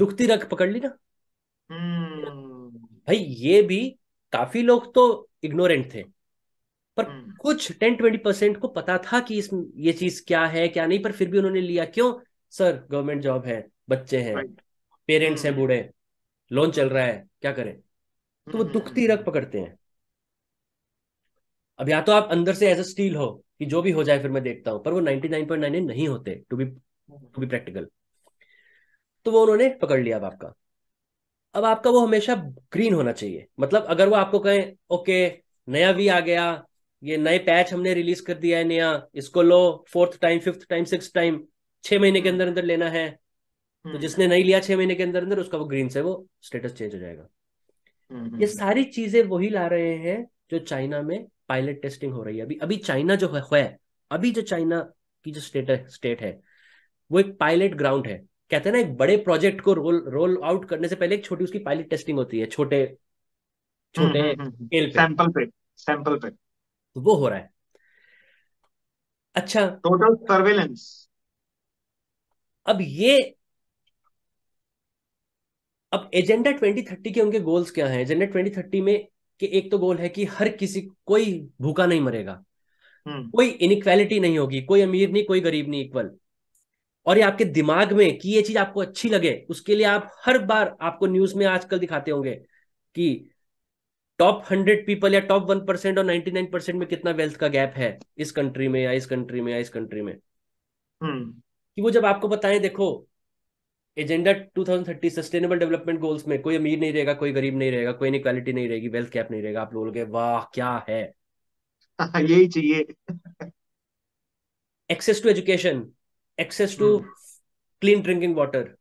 दुखती रख पकड़ ली ना hmm. भाई ये भी काफी लोग तो इग्नोरेंट थे पर hmm. कुछ टेन ट्वेंटी परसेंट को पता था कि इस ये चीज क्या है क्या नहीं पर फिर भी उन्होंने लिया क्यों सर गवर्नमेंट जॉब है बच्चे हैं right. Parents hmm. हैं हम्म। बूढ़े लोन चल रहा है क्या करें तो वो दुखती रख पकड़ते हैं अब या तो आप अंदर से एज अ स्टील हो कि जो भी हो जाए फिर मैं देखता हूं पर वो नाइनटी नाइन पॉइंट नाइन नहीं होते to be to be practical तो वो उन्होंने पकड़ लिया अब आपका अब आपका वो हमेशा ग्रीन होना चाहिए मतलब अगर वो आपको कहें ओके नया वी आ गया ये नए पैच हमने रिलीज कर दिया है नया इसको लो fourth time fifth time six time छह महीने के हम्म। अंदर अंदर लेना है तो हम्म। जिसने नहीं लिया छह महीने के अंदर अंदर उसका वो ग्रीन से वो स्टेटस चेंज हो जाएगा हम्म, ये सारी चीजें वही ला रहे हैं जो चाइना में पायलट टेस्टिंग हो रही है अभी अभी चाइना जो है, है अभी जो चाइना की जो स्टेट है स्टेट है वो एक पायलट ग्राउंड है कहते हैं ना एक बड़े प्रोजेक्ट को रोल रोल आउट करने से पहले एक छोटी उसकी पायलट टेस्टिंग होती है छोटे छोटे स्केल हम्म, हम्म, हम्म। पे सैंपल पे सैंपल पे तो वो हो रहा है अच्छा टोटल सर्वेलेंस अब ये अब एजेंडा 2030 के उनके गोल्स क्या हैं एजेंडा 2030 में कि एक तो गोल है कि हर किसी कोई भूखा नहीं मरेगा हम्म। कोई इनक्वालिटी नहीं होगी कोई अमीर नहीं कोई गरीब नहीं इक्वल और ये आपके दिमाग में कि ये चीज आपको अच्छी लगे उसके लिए आप हर बार आपको न्यूज में आजकल दिखाते होंगे कि टॉप हंड्रेड पीपल या टॉप वन परसेंट और नाइनटी नाइन परसेंट में कितना वेल्थ का गैप है इस कंट्री में या इस कंट्री में या इस कंट्री में हम्म। कि वो जब आपको बताएं देखो एजेंडा 2030 सस्टेनेबल डेवलपमेंट गोल्स में कोई अमीर नहीं रहेगा कोई गरीब नहीं रहेगा कोई इनक्वालिटी नहीं रहेगी वेल्थ कैप नहीं रहेगा आप लोग वाह क्या है यही चाहिए access to education access to clean drinking water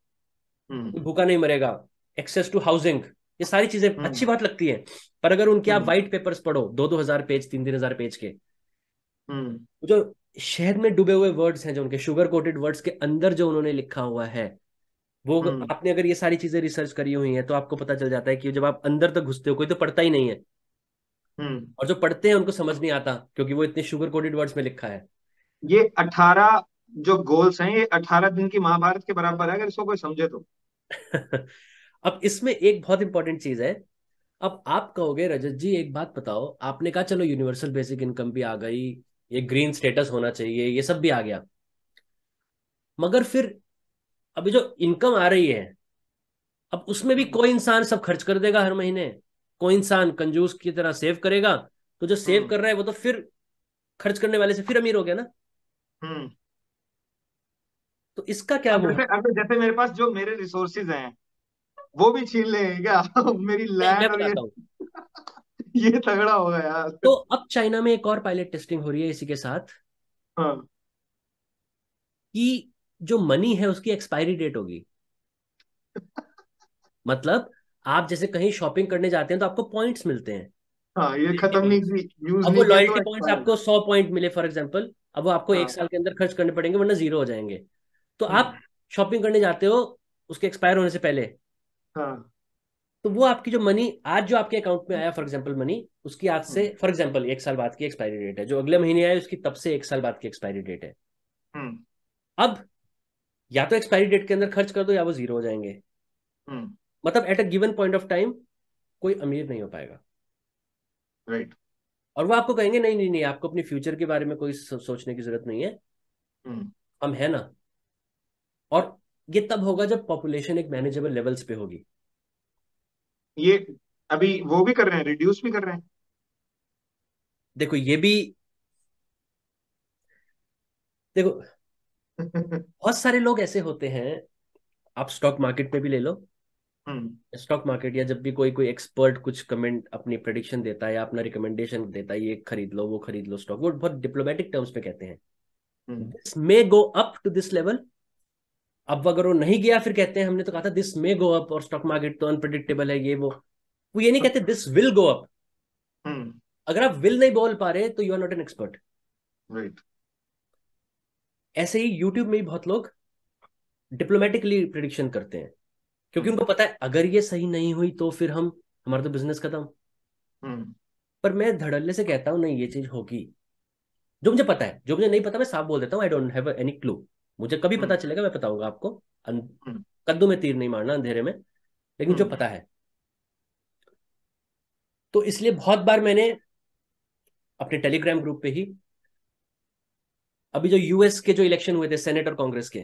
भूखा नहीं मरेगा एक्सेस टू हाउसिंग ये सारी चीजें हम्म। अच्छी बात लगती है पर अगर उनके आप व्हाइट हम्म। पेपर्स पढ़ो दो दो हजार पेज तीन तीन हजार पेज के हम्म। जो शहर में डूबे हुए वर्ड्स हैं जो उनके शुगर कोटेड वर्ड्स के अंदर जो उन्होंने लिखा हुआ है वो हम्म। आपने अगर ये सारी चीजें रिसर्च करी हुई है तो आपको पता चल जाता है कि जब आप अंदर तक घुसते हो कोई तो पढ़ता ही नहीं है हम्म। और जो पढ़ते हैं उनको समझ नहीं आता क्योंकि वो इतने शुगर कोटेड वर्ड्स में लिखा है ये अठारह जो गोल्स हैं ये अठारह दिन की महाभारत के बराबर है अगर इसको कोई समझे तो अब इसमें एक बहुत इंपॉर्टेंट चीज है अब आप कहोगे रजत जी एक बात बताओ आपने कहा चलो यूनिवर्सल बेसिक इनकम भी आ गई ये ग्रीन स्टेटस होना चाहिए ये सब भी आ गया मगर फिर अभी जो इनकम आ रही है अब उसमें भी कोई इंसान सब खर्च कर देगा हर महीने कोई इंसान कंजूस की तरह सेव करेगा तो जो सेव हम्म। कर रहा है वो तो फिर खर्च करने वाले से फिर अमीर हो गया ना हम्म। तो इसका क्या अब जैसे, अब जैसे मेरे पास जो मेरे रिसोर्सेज हैं वो भी छीन ले क्या मेरी लैंड और ये ये तगड़ा गया यार तो अब चाइना में एक और पायलट टेस्टिंग हो रही है इसी के साथ हाँ। कि जो मनी है उसकी एक्सपायरी डेट होगी मतलब आप जैसे कहीं शॉपिंग करने जाते हैं तो आपको पॉइंट्स मिलते हैं हाँ ये खत्म नहीं अब वो लॉयल्टी पॉइंट्स तो आपको सौ पॉइंट मिले फॉर एग्जांपल अब वो आपको हाँ. एक साल के अंदर खर्च करने पड़ेंगे वरना जीरो हो जाएंगे तो हाँ. आप शॉपिंग करने जाते हो उसके एक्सपायर होने से पहले हाँ. तो वो आपकी जो मनी आज जो आपके अकाउंट में आया फॉर एग्जाम्पल मनी उसकी आज से फॉर एग्जाम्पल हम्म। एक साल बाद की एक्सपायरी डेट है जो अगले महीने आए उसकी तब से एक साल बाद की एक्सपायरी डेट है हम्म। अब या तो एक्सपायरी डेट के अंदर खर्च कर दो या वो जीरो हो जाएंगे hmm. मतलब at a given point of time कोई अमीर नहीं हो पाएगा राइट right. और वो आपको कहेंगे नहीं नहीं नहीं आपको अपने फ्यूचर के बारे में कोई सोचने की जरूरत नहीं है hmm. हम है ना और ये तब होगा जब पॉपुलेशन एक मैनेजेबल लेवल्स पे होगी ये अभी वो भी कर रहे हैं रिड्यूस भी कर रहे हैं देखो ये भी देखो बहुत सारे लोग ऐसे होते हैं आप स्टॉक मार्केट में भी ले लो स्टॉक हम्म। मार्केट या जब भी कोई कोई एक्सपर्ट कुछ कमेंट अपनी प्रडिक्शन देता है या अपना रिकमेंडेशन देता है ये खरीद लो वो खरीद लो स्टॉक वो बहुत डिप्लोमेटिक टर्म्स में कहते हैं this may go up to this level अब अगर वो नहीं गया फिर कहते हैं हमने तो कहा था दिस मे गो अप और स्टॉक मार्केट तो अनप्रडिक्टेबल है ये वो वो ये नहीं कहते दिस विल गो अप अगर आप विल नहीं बोल पा रहे तो you are not an expert right ऐसे ही यूट्यूब में भी बहुत लोग डिप्लोमेटिकली प्रिडिक्शन करते हैं क्योंकि उनको पता है अगर ये सही नहीं हुई तो फिर हम हमारा तो बिजनेस खत्म हम्म। पर मैं धड़ल्ले से कहता हूं नहीं ये चीज होगी जो मुझे पता है जो मुझे नहीं पता मैं साफ बोल देता हूँ I don't have any clue मुझे कभी पता हम्म। चलेगा मैं बताऊंगा आपको अं- हम्म। कद्दू में तीर नहीं मारना अंधेरे में लेकिन जो पता है तो इसलिए बहुत बार मैंने अपने टेलीग्राम ग्रुप पे ही अभी जो यूएस के जो इलेक्शन हुए थे सेनेट और कांग्रेस के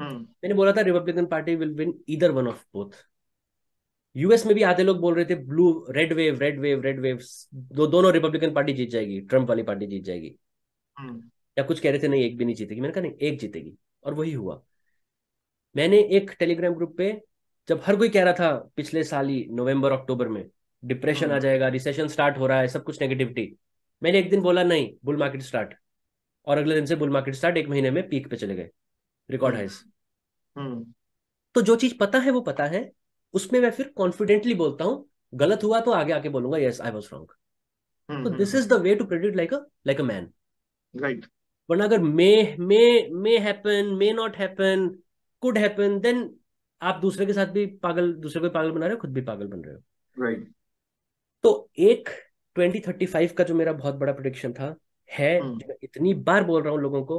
हम्म। मैंने बोला था रिपब्लिकन पार्टी विल विन इधर वन ऑफ बोथ यूएस में भी आधे लोग बोल रहे थे blue red wave red wave red wave दो दोनों रिपब्लिकन पार्टी जीत जाएगी ट्रंप वाली पार्टी जीत जाएगी हम्म। या कुछ कह रहे थे नहीं एक भी नहीं जीतेगी मैंने कहा नहीं एक जीतेगी और वही हुआ मैंने एक टेलीग्राम ग्रुप पे जब हर कोई कह रहा था पिछले साल ही नवंबर अक्टूबर में डिप्रेशन आ हम्म। जाएगा रिसेशन स्टार्ट हो रहा है सब कुछ नेगेटिविटी मैंने एक दिन बोला नहीं बुल मार्केट स्टार्ट और अगले दिन से बुल मार्केट स्टार्ट एक महीने में पीक पे चले गए रिकॉर्ड हाइस हम्म। हम्म। तो जो चीज पता है वो पता है उसमें मैं फिर कॉन्फिडेंटली बोलता हूँ गलत हुआ तो आगे आके बोलूंगा यस आई वॉज रॉन्ग तो this is the way to predict like like a man right वरना अगर may may may happen may not happen could happen then आप दूसरे के साथ भी पागल दूसरे को पागल बना रहे हो खुद भी पागल बन रहे हो राइट right. तो एक ट्वेंटी थर्टी फाइव का जो मेरा बहुत बड़ा प्रोडिक्शन था है हम्म। जो मैं इतनी बार बोल रहा हूं लोगों को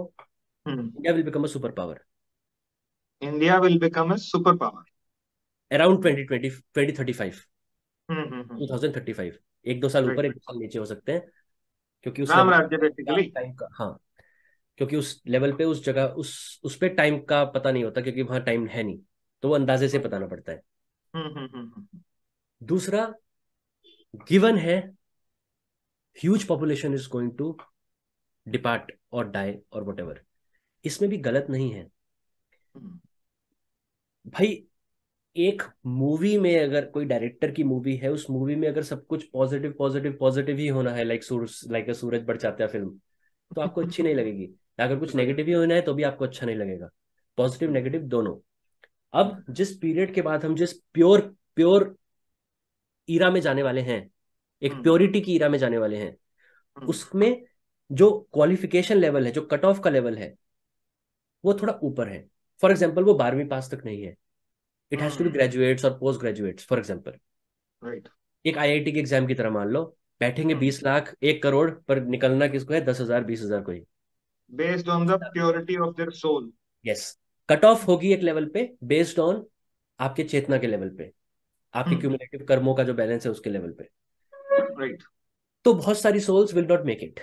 India will become a super power India will become a super power around 2020 2035 2035 एक दो साल ऊपर एक दो साल नीचे हो सकते हैं क्योंकि उस राम बेसिकली टाइम का हाँ क्योंकि उस लेवल पे उस जगह उस उस पे टाइम का पता नहीं होता क्योंकि वहां टाइम है नहीं तो वो अंदाजे से बताना पड़ता है हम्म, हम्म, दूसरा गिवन है huge population is going to depart और डाई और वट इसमें भी गलत नहीं है भाई एक मूवी में अगर कोई डायरेक्टर की मूवी है उस मूवी में अगर सब कुछ पॉजिटिव पॉजिटिव पॉजिटिव ही होना है लाइक सूरज लाइक अ सूरज बढ़ जाता है फिल्म तो आपको अच्छी नहीं लगेगी अगर कुछ नेगेटिव ही होना है तो भी आपको अच्छा नहीं लगेगा पॉजिटिव नेगेटिव दोनों अब जिस पीरियड के बाद हम जिस प्योर प्योर ईरा में जाने वाले हैं एक प्योरिटी हम्म। की ईरा में जाने वाले हैं हम्म। उसमें जो क्वालिफिकेशन लेवल है जो कट ऑफ का लेवल है वो थोड़ा ऊपर है फॉर एग्जाम्पल वो बारहवीं पास तक नहीं है it has to be graduates और पोस्ट ग्रेजुएट्स फॉर एग्जाम्पल एक टी के एग्जाम की तरह मान लो बैठेंगे hmm. बीस लाख एक करोड़ पर निकलना किसको है दस हजार बीस हजार को ही based on the purity of their soul yes cut off होगी एक लेवल पे बेस्ड ऑन आपके चेतना के लेवल पे आपके क्यूमुलेटिव hmm. कर्मों का जो बैलेंस है उसके लेवल पे राइट right. तो बहुत सारी souls will not make it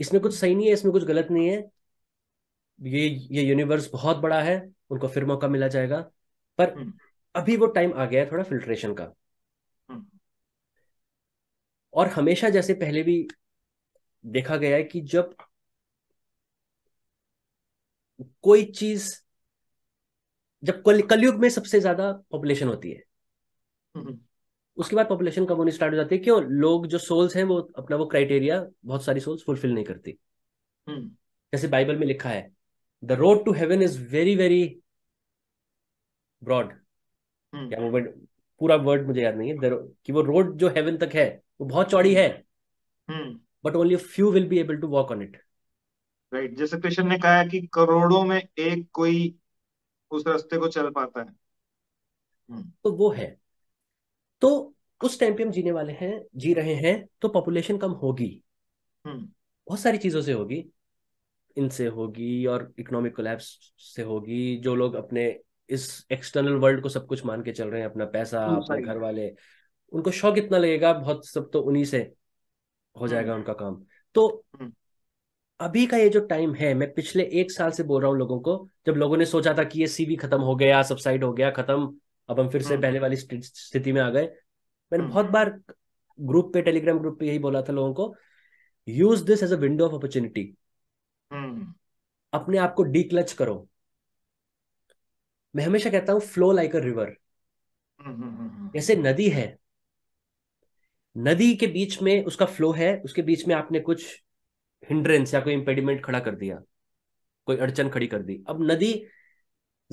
इसमें कुछ सही नहीं है इसमें कुछ गलत नहीं है ये ये यूनिवर्स बहुत बड़ा है उनको फिर मौका मिला जाएगा पर हम्म। अभी वो टाइम आ गया है थोड़ा फिल्ट्रेशन का हम्म। और हमेशा जैसे पहले भी देखा गया है कि जब कोई चीज जब कल कलयुग में सबसे ज्यादा पॉपुलेशन होती है हम्म। उसके बाद पॉपुलेशन कम होनी स्टार्ट हो जाती है क्यों लोग जो सोल्स हैं वो अपना वो क्राइटेरिया बहुत सारी सोल्स फुलफिल नहीं करती हम्म। जैसे बाइबल में लिखा है the road to heaven is very very broad क्या वो वर्ड पूरा वर्ड मुझे याद नहीं है कि वो रोड जो हेवन तक है वो बहुत चौड़ी है but only few will be able to walk on it right जैसे कृष्ण ने कहा कि करोड़ों में एक कोई उस रास्ते को चल पाता है हम्म। तो वो है तो उस टाइम पे हम जीने वाले हैं जी रहे हैं तो पॉपुलेशन कम होगी हम्म। बहुत सारी चीजों से होगी इनसे होगी और इकोनॉमिक कोलैप्स से होगी जो लोग अपने इस एक्सटर्नल वर्ल्ड को सब कुछ मान के चल रहे हैं अपना पैसा हम्म, अपने घर वाले उनको शौक इतना लगेगा बहुत सब तो उन्हीं से हो हम्म। जाएगा उनका काम तो अभी का ये जो टाइम है मैं पिछले एक साल से बोल रहा हूँ लोगों को जब लोगों ने सोचा था कि ये सीवी खत्म हो गया सबसाइड हो गया खत्म अब हम फिर से हम्म। पहले वाली स्थिति में आ गए मैंने हम्म। बहुत बार ग्रुप पे टेलीग्राम ग्रुप पे यही बोला था लोगों को use this as a window of opportunity अपने आप को क्लच करो मैं हमेशा कहता हूं फ्लो लाइक अ रिवर जैसे नदी है नदी के बीच में उसका फ्लो है उसके बीच में आपने कुछ हिंड्रेंस या कोई इंपेडिमेंट खड़ा कर दिया कोई अड़चन खड़ी कर दी अब नदी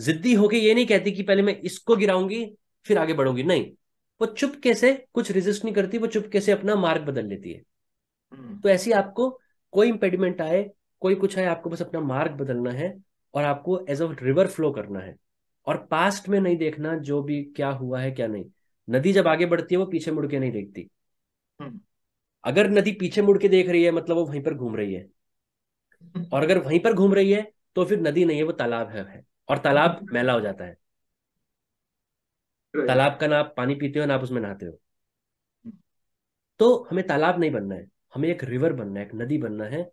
जिद्दी होके ये नहीं कहती कि पहले मैं इसको गिराऊंगी फिर आगे बढ़ूंगी नहीं वो चुपके से कुछ रिजिस्ट नहीं करती वो चुपके से अपना मार्ग बदल लेती है हम्म। तो ऐसी आपको कोई इंपेडिमेंट आए कोई कुछ आए आपको बस अपना मार्ग बदलना है और आपको एज अ रिवर फ्लो करना है और पास्ट में नहीं देखना जो भी क्या हुआ है क्या नहीं नदी जब आगे बढ़ती है वो पीछे मुड़ के नहीं देखती हम्म। अगर नदी पीछे मुड़ के देख रही है मतलब वो वहीं पर घूम रही है और अगर वहीं पर घूम रही है तो फिर नदी नहीं है वो तालाब है, है। और तालाब मैला हो जाता है तालाब का ना आप पानी पीते हो ना आप उसमें नहाते हो तो हमें तालाब नहीं बनना है हमें एक रिवर बनना है एक नदी बनना है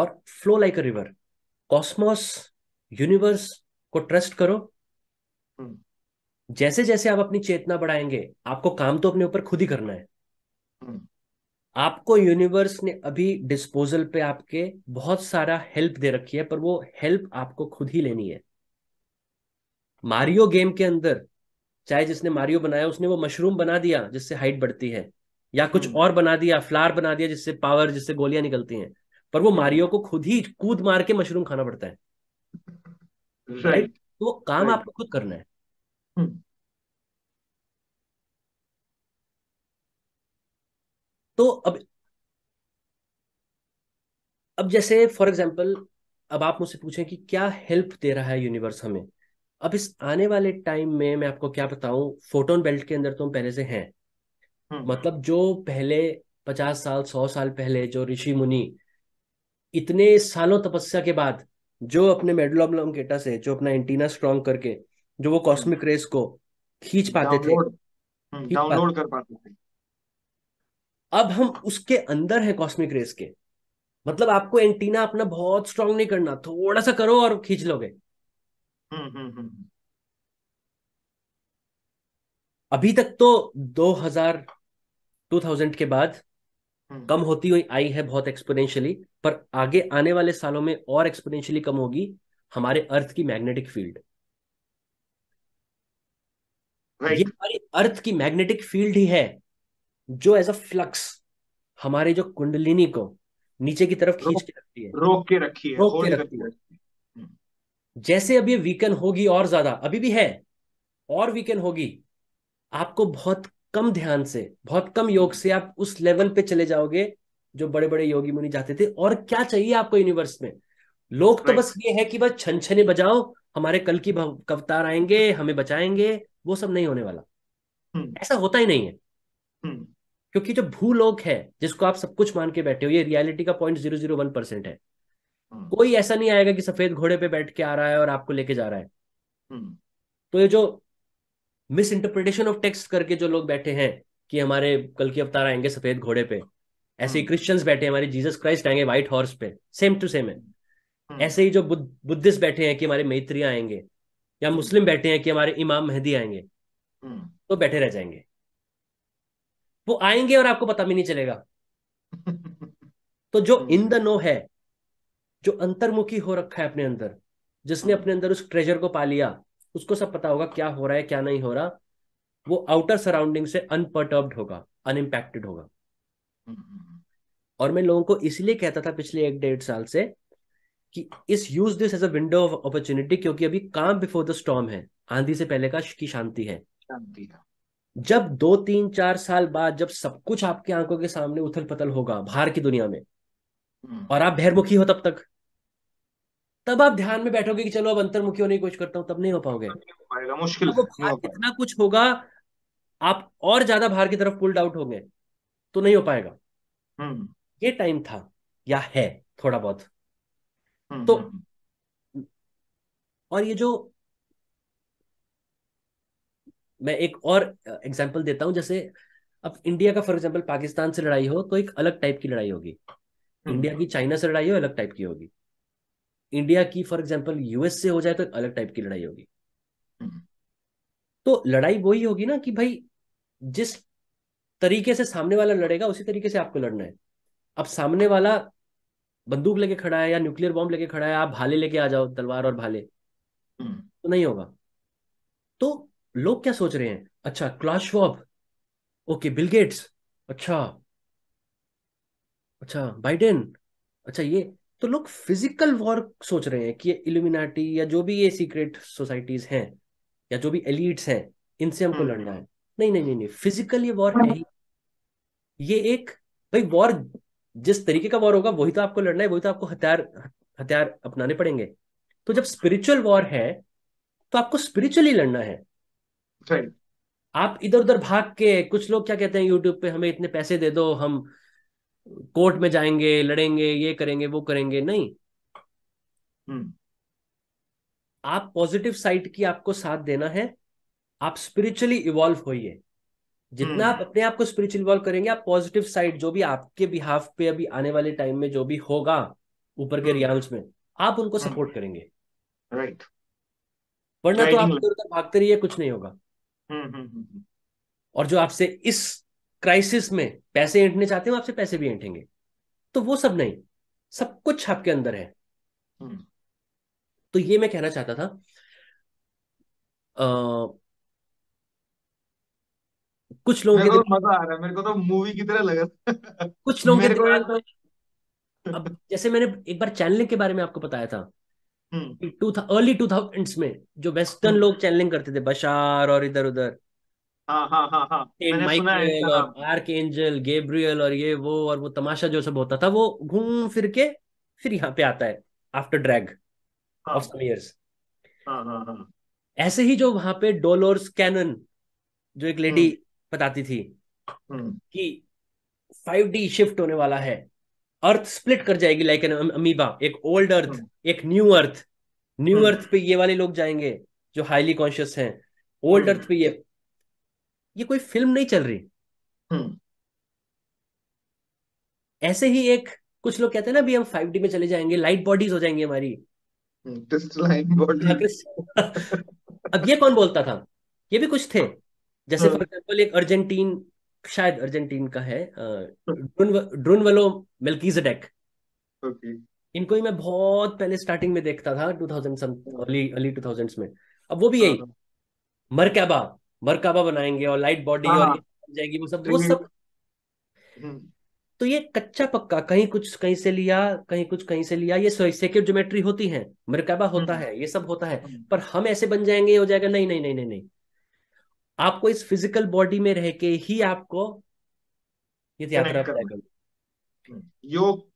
और flow like a river cosmos universe को ट्रस्ट करो hmm. जैसे जैसे आप अपनी चेतना बढ़ाएंगे आपको काम तो अपने ऊपर खुद ही करना है hmm. आपको यूनिवर्स ने अभी डिस्पोजल पे आपके बहुत सारा हेल्प दे रखी है पर वो हेल्प आपको खुद ही लेनी है मारियो गेम के अंदर चाहे जिसने मारियो बनाया उसने वो मशरूम बना दिया जिससे हाइट बढ़ती है या कुछ हम्म। और बना दिया फ्लावर बना दिया जिससे पावर जिससे गोलियां निकलती हैं पर वो मारियो को खुद ही कूद मार के मशरूम खाना पड़ता है राइट right. right? तो काम right. आपको खुद करना है हम्म। तो अब अब जैसे फॉर एग्जाम्पल अब आप मुझसे पूछें कि क्या हेल्प दे रहा है यूनिवर्स हमें अब इस आने वाले टाइम में मैं आपको क्या बताऊं फोटोन बेल्ट के अंदर तो हम पहले से हैं हम्म। मतलब जो पहले पचास साल सौ साल पहले जो ऋषि मुनि इतने सालों तपस्या के बाद जो अपने मेडुलम लंकेटा से जो अपना एंटीना स्ट्रॉन्ग करके जो वो कॉस्मिक हम्म। रेस को खींच पाते थे डाउनलोड हम्म, कर पाते थे अब हम उसके अंदर है कॉस्मिक रेस के मतलब आपको एंटीना अपना बहुत स्ट्रांग नहीं करना थोड़ा सा करो और खींच लोगे हम्म, हम्म, हम्म, अभी तक तो 2000 2000 के बाद कम होती हुई आई है बहुत एक्सपोनेंशियली पर आगे आने वाले सालों में और एक्सपोनेंशियली कम होगी हमारे अर्थ की मैग्नेटिक फील्ड right. ये हमारी अर्थ की मैग्नेटिक फील्ड ही है जो एज अ फ्लक्स हमारे जो कुंडलिनी को नीचे की तरफ खींच के रखती है रोक के रखी है रोक के रखती है हम्म। जैसे अब ये वीकन होगी और ज्यादा अभी भी है और वीकन होगी आपको बहुत कम ध्यान से बहुत कम योग से आप उस लेवल पे चले जाओगे जो बड़े बड़े योगी मुनि जाते थे और क्या चाहिए आपको यूनिवर्स में लोग तो बस ये है कि बस छन छने बजाओ हमारे कल की कवतार आएंगे हमें बचाएंगे वो सब नहीं होने वाला हम्म। ऐसा होता ही नहीं है हम्म। क्योंकि जो भू लोग है जिसको आप सब कुछ मान के बैठे हो ये रियलिटी का point zero zero one percent है हम्म। कोई ऐसा नहीं आएगा कि सफेद घोड़े पे बैठ के आ रहा है और आपको लेके जा रहा है हम्म। तो ये जो मिस इंटरप्रिटेशन ऑफ टेक्स्ट करके जो लोग बैठे हैं कि हमारे कल की अवतार आएंगे सफेद घोड़े पे ऐसे ही क्रिश्चियंस हम्म। बैठे हैं हमारे जीसस क्राइस्ट आएंगे व्हाइट हॉर्स पे सेम टू सेम है ऐसे ही जो बुद्धिस्ट बैठे हैं कि हमारे मैत्री आएंगे या मुस्लिम बैठे हैं कि हमारे इमाम मेहदी आएंगे तो बैठे रह जाएंगे वो आएंगे और आपको पता भी नहीं चलेगा तो जो इन द नो है जो अंतर्मुखी हो रखा है अपने अंदर जिसने अपने अंदर उस ट्रेजर को पा लिया उसको सब पता होगा क्या हो रहा है क्या नहीं हो रहा वो आउटर सराउंडिंग से अनपर्टर्ब होगा अनइम्पैक्टेड होगा और मैं लोगों को इसलिए कहता था पिछले एक डेढ़ साल से कि इस use this as a window of opportunity क्योंकि अभी काम बिफोर द स्टॉम है आंधी से पहले का की शांति है शांति जब दो तीन चार साल बाद जब सब कुछ आपके आंखों के सामने उथल पथल होगा बाहर की दुनिया में हम्म। और आप भैरमुखी हो तब तक तब आप ध्यान में बैठोगे कि चलो अब अंतर्मुखी होने की कोशिश करता हूं तब नहीं हो पाओगे मुश्किल इतना कुछ होगा आप और ज्यादा बाहर की तरफ पुल्ड आउट होंगे तो नहीं हो पाएगा हम्म। ये टाइम था या है थोड़ा बहुत हम्म, तो और ये जो मैं एक और एग्जाम्पल देता हूँ जैसे अब इंडिया का फॉर एग्जाम्पल पाकिस्तान से लड़ाई हो तो एक अलग टाइप की लड़ाई होगी इंडिया हम्म। की चाइना से लड़ाई हो अलग टाइप की होगी इंडिया की फॉर एग्जाम्पल यूएस से हो जाए तो अलग टाइप की लड़ाई होगी हम्म। तो लड़ाई वही होगी ना कि भाई जिस तरीके से सामने वाला लड़ेगा उसी तरीके से आपको लड़ना है अब सामने वाला बंदूक लेके खड़ा है या न्यूक्लियर बॉम्ब लेके खड़ा है आप भाले लेके आ जाओ तलवार और भाले हम्म। तो नहीं होगा तो लोग क्या सोच रहे हैं अच्छा क्लास ओके बिल गेट्स अच्छा अच्छा बाइडेन अच्छा ये तो लोग फिजिकल वॉर सोच रहे हैं कि ये इल्यूमिनाटी या जो भी ये सीक्रेट सोसाइटीज हैं या जो भी एलिट्स हैं इनसे हमको हम्म। लड़ना है नहीं नहीं नहीं नहीं फिजिकल ये वॉर है हम्म। ही ये एक भाई वॉर जिस तरीके का वॉर होगा वही तो आपको लड़ना है वही तो आपको हथियार हथियार अपनाने पड़ेंगे तो जब स्पिरिचुअल वॉर है तो आपको स्पिरिचुअली लड़ना है आप इधर उधर भाग के कुछ लोग क्या कहते हैं यूट्यूब पे हमें इतने पैसे दे दो हम कोर्ट में जाएंगे लड़ेंगे ये करेंगे वो करेंगे नहीं hmm. आप पॉजिटिव साइड की आपको साथ देना है आप स्पिरिचुअली इवॉल्व होइए जितना hmm. आप अपने आप को स्पिरिचुअल इवॉल्व करेंगे आप पॉजिटिव साइड जो भी आपके बिहाफ पे अभी आने वाले टाइम में जो भी होगा ऊपर के रियांस hmm. में आप उनको सपोर्ट करेंगे राइट right. वरना तो आप भागते रहिए कुछ नहीं होगा हम्म, हम्म, हम्म, और जो आपसे इस क्राइसिस में पैसे ऐंठने चाहते हो आपसे पैसे भी ऐंठेंगे तो वो सब नहीं सब कुछ आपके अंदर है तो ये मैं कहना चाहता था आ, कुछ लोगों के तो मजा आ रहा है मेरे को तो मूवी की तरह लगा कुछ लोगों के दिमाग में अब जैसे मैंने एक बार चैनलिंग के बारे में आपको बताया था टू अर्ली टू थाउजेंड में जो वेस्टर्न हम्म। लोग चैनलिंग करते थे बशार और इधर उधर हाँ, हाँ, हाँ, हाँ। माइकल और आर्क एंजल गेब्रियल और ये वो और वो तमाशा जो सब होता था वो घूम फिर के फिर यहाँ पे आता है after drag of some years ऐसे ही जो वहां पे डोलोर्स कैनन जो एक लेडी हम्म। बताती थी हम्म। कि फाइव डी शिफ्ट होने वाला है अर्थ स्प्लिट कर जाएगी लाइक एन अमीबा एक ओल्ड अर्थ हाँ। एक न्यू अर्थ न्यू अर्थ पे ये वाले लोग जाएंगे जो हाईली कॉन्शियस हैं ओल्ड अर्थ हाँ। पे ये ये कोई फिल्म नहीं चल रही हाँ। ऐसे ही एक कुछ लोग कहते हैं ना भी हम फाइव में चले जाएंगे लाइट बॉडीज हो जाएंगी हमारी अब ये कौन बोलता था ये भी कुछ थे जैसे फॉर एग्जाम्पल एक अर्जेंटीन शायद अर्जेंटीन का है हम्म। ड्रोन वालो मेल्कीजेडेक अटैक इनको ही मैं बहुत पहले स्टार्टिंग में देखता था 2000 सम अर्ली अर्ली 2000s में अब वो भी यही हाँ। मरकैबा मरकाबा बनाएंगे और लाइट बॉडी और हाँ। जाएगी वो सब वो हम्म। सब हम्म। तो ये कच्चा पक्का कहीं कुछ कहीं से लिया कहीं कुछ कहीं से लिया ये सेक्यूर ज्योमेट्री होती है मरकाबा होता है ये सब होता है पर हम ऐसे बन जाएंगे हो जाएगा नहीं नहीं नहीं नहीं नहीं आपको इस फिजिकल बॉडी में रह के ही आपको ये यात्रा करना योग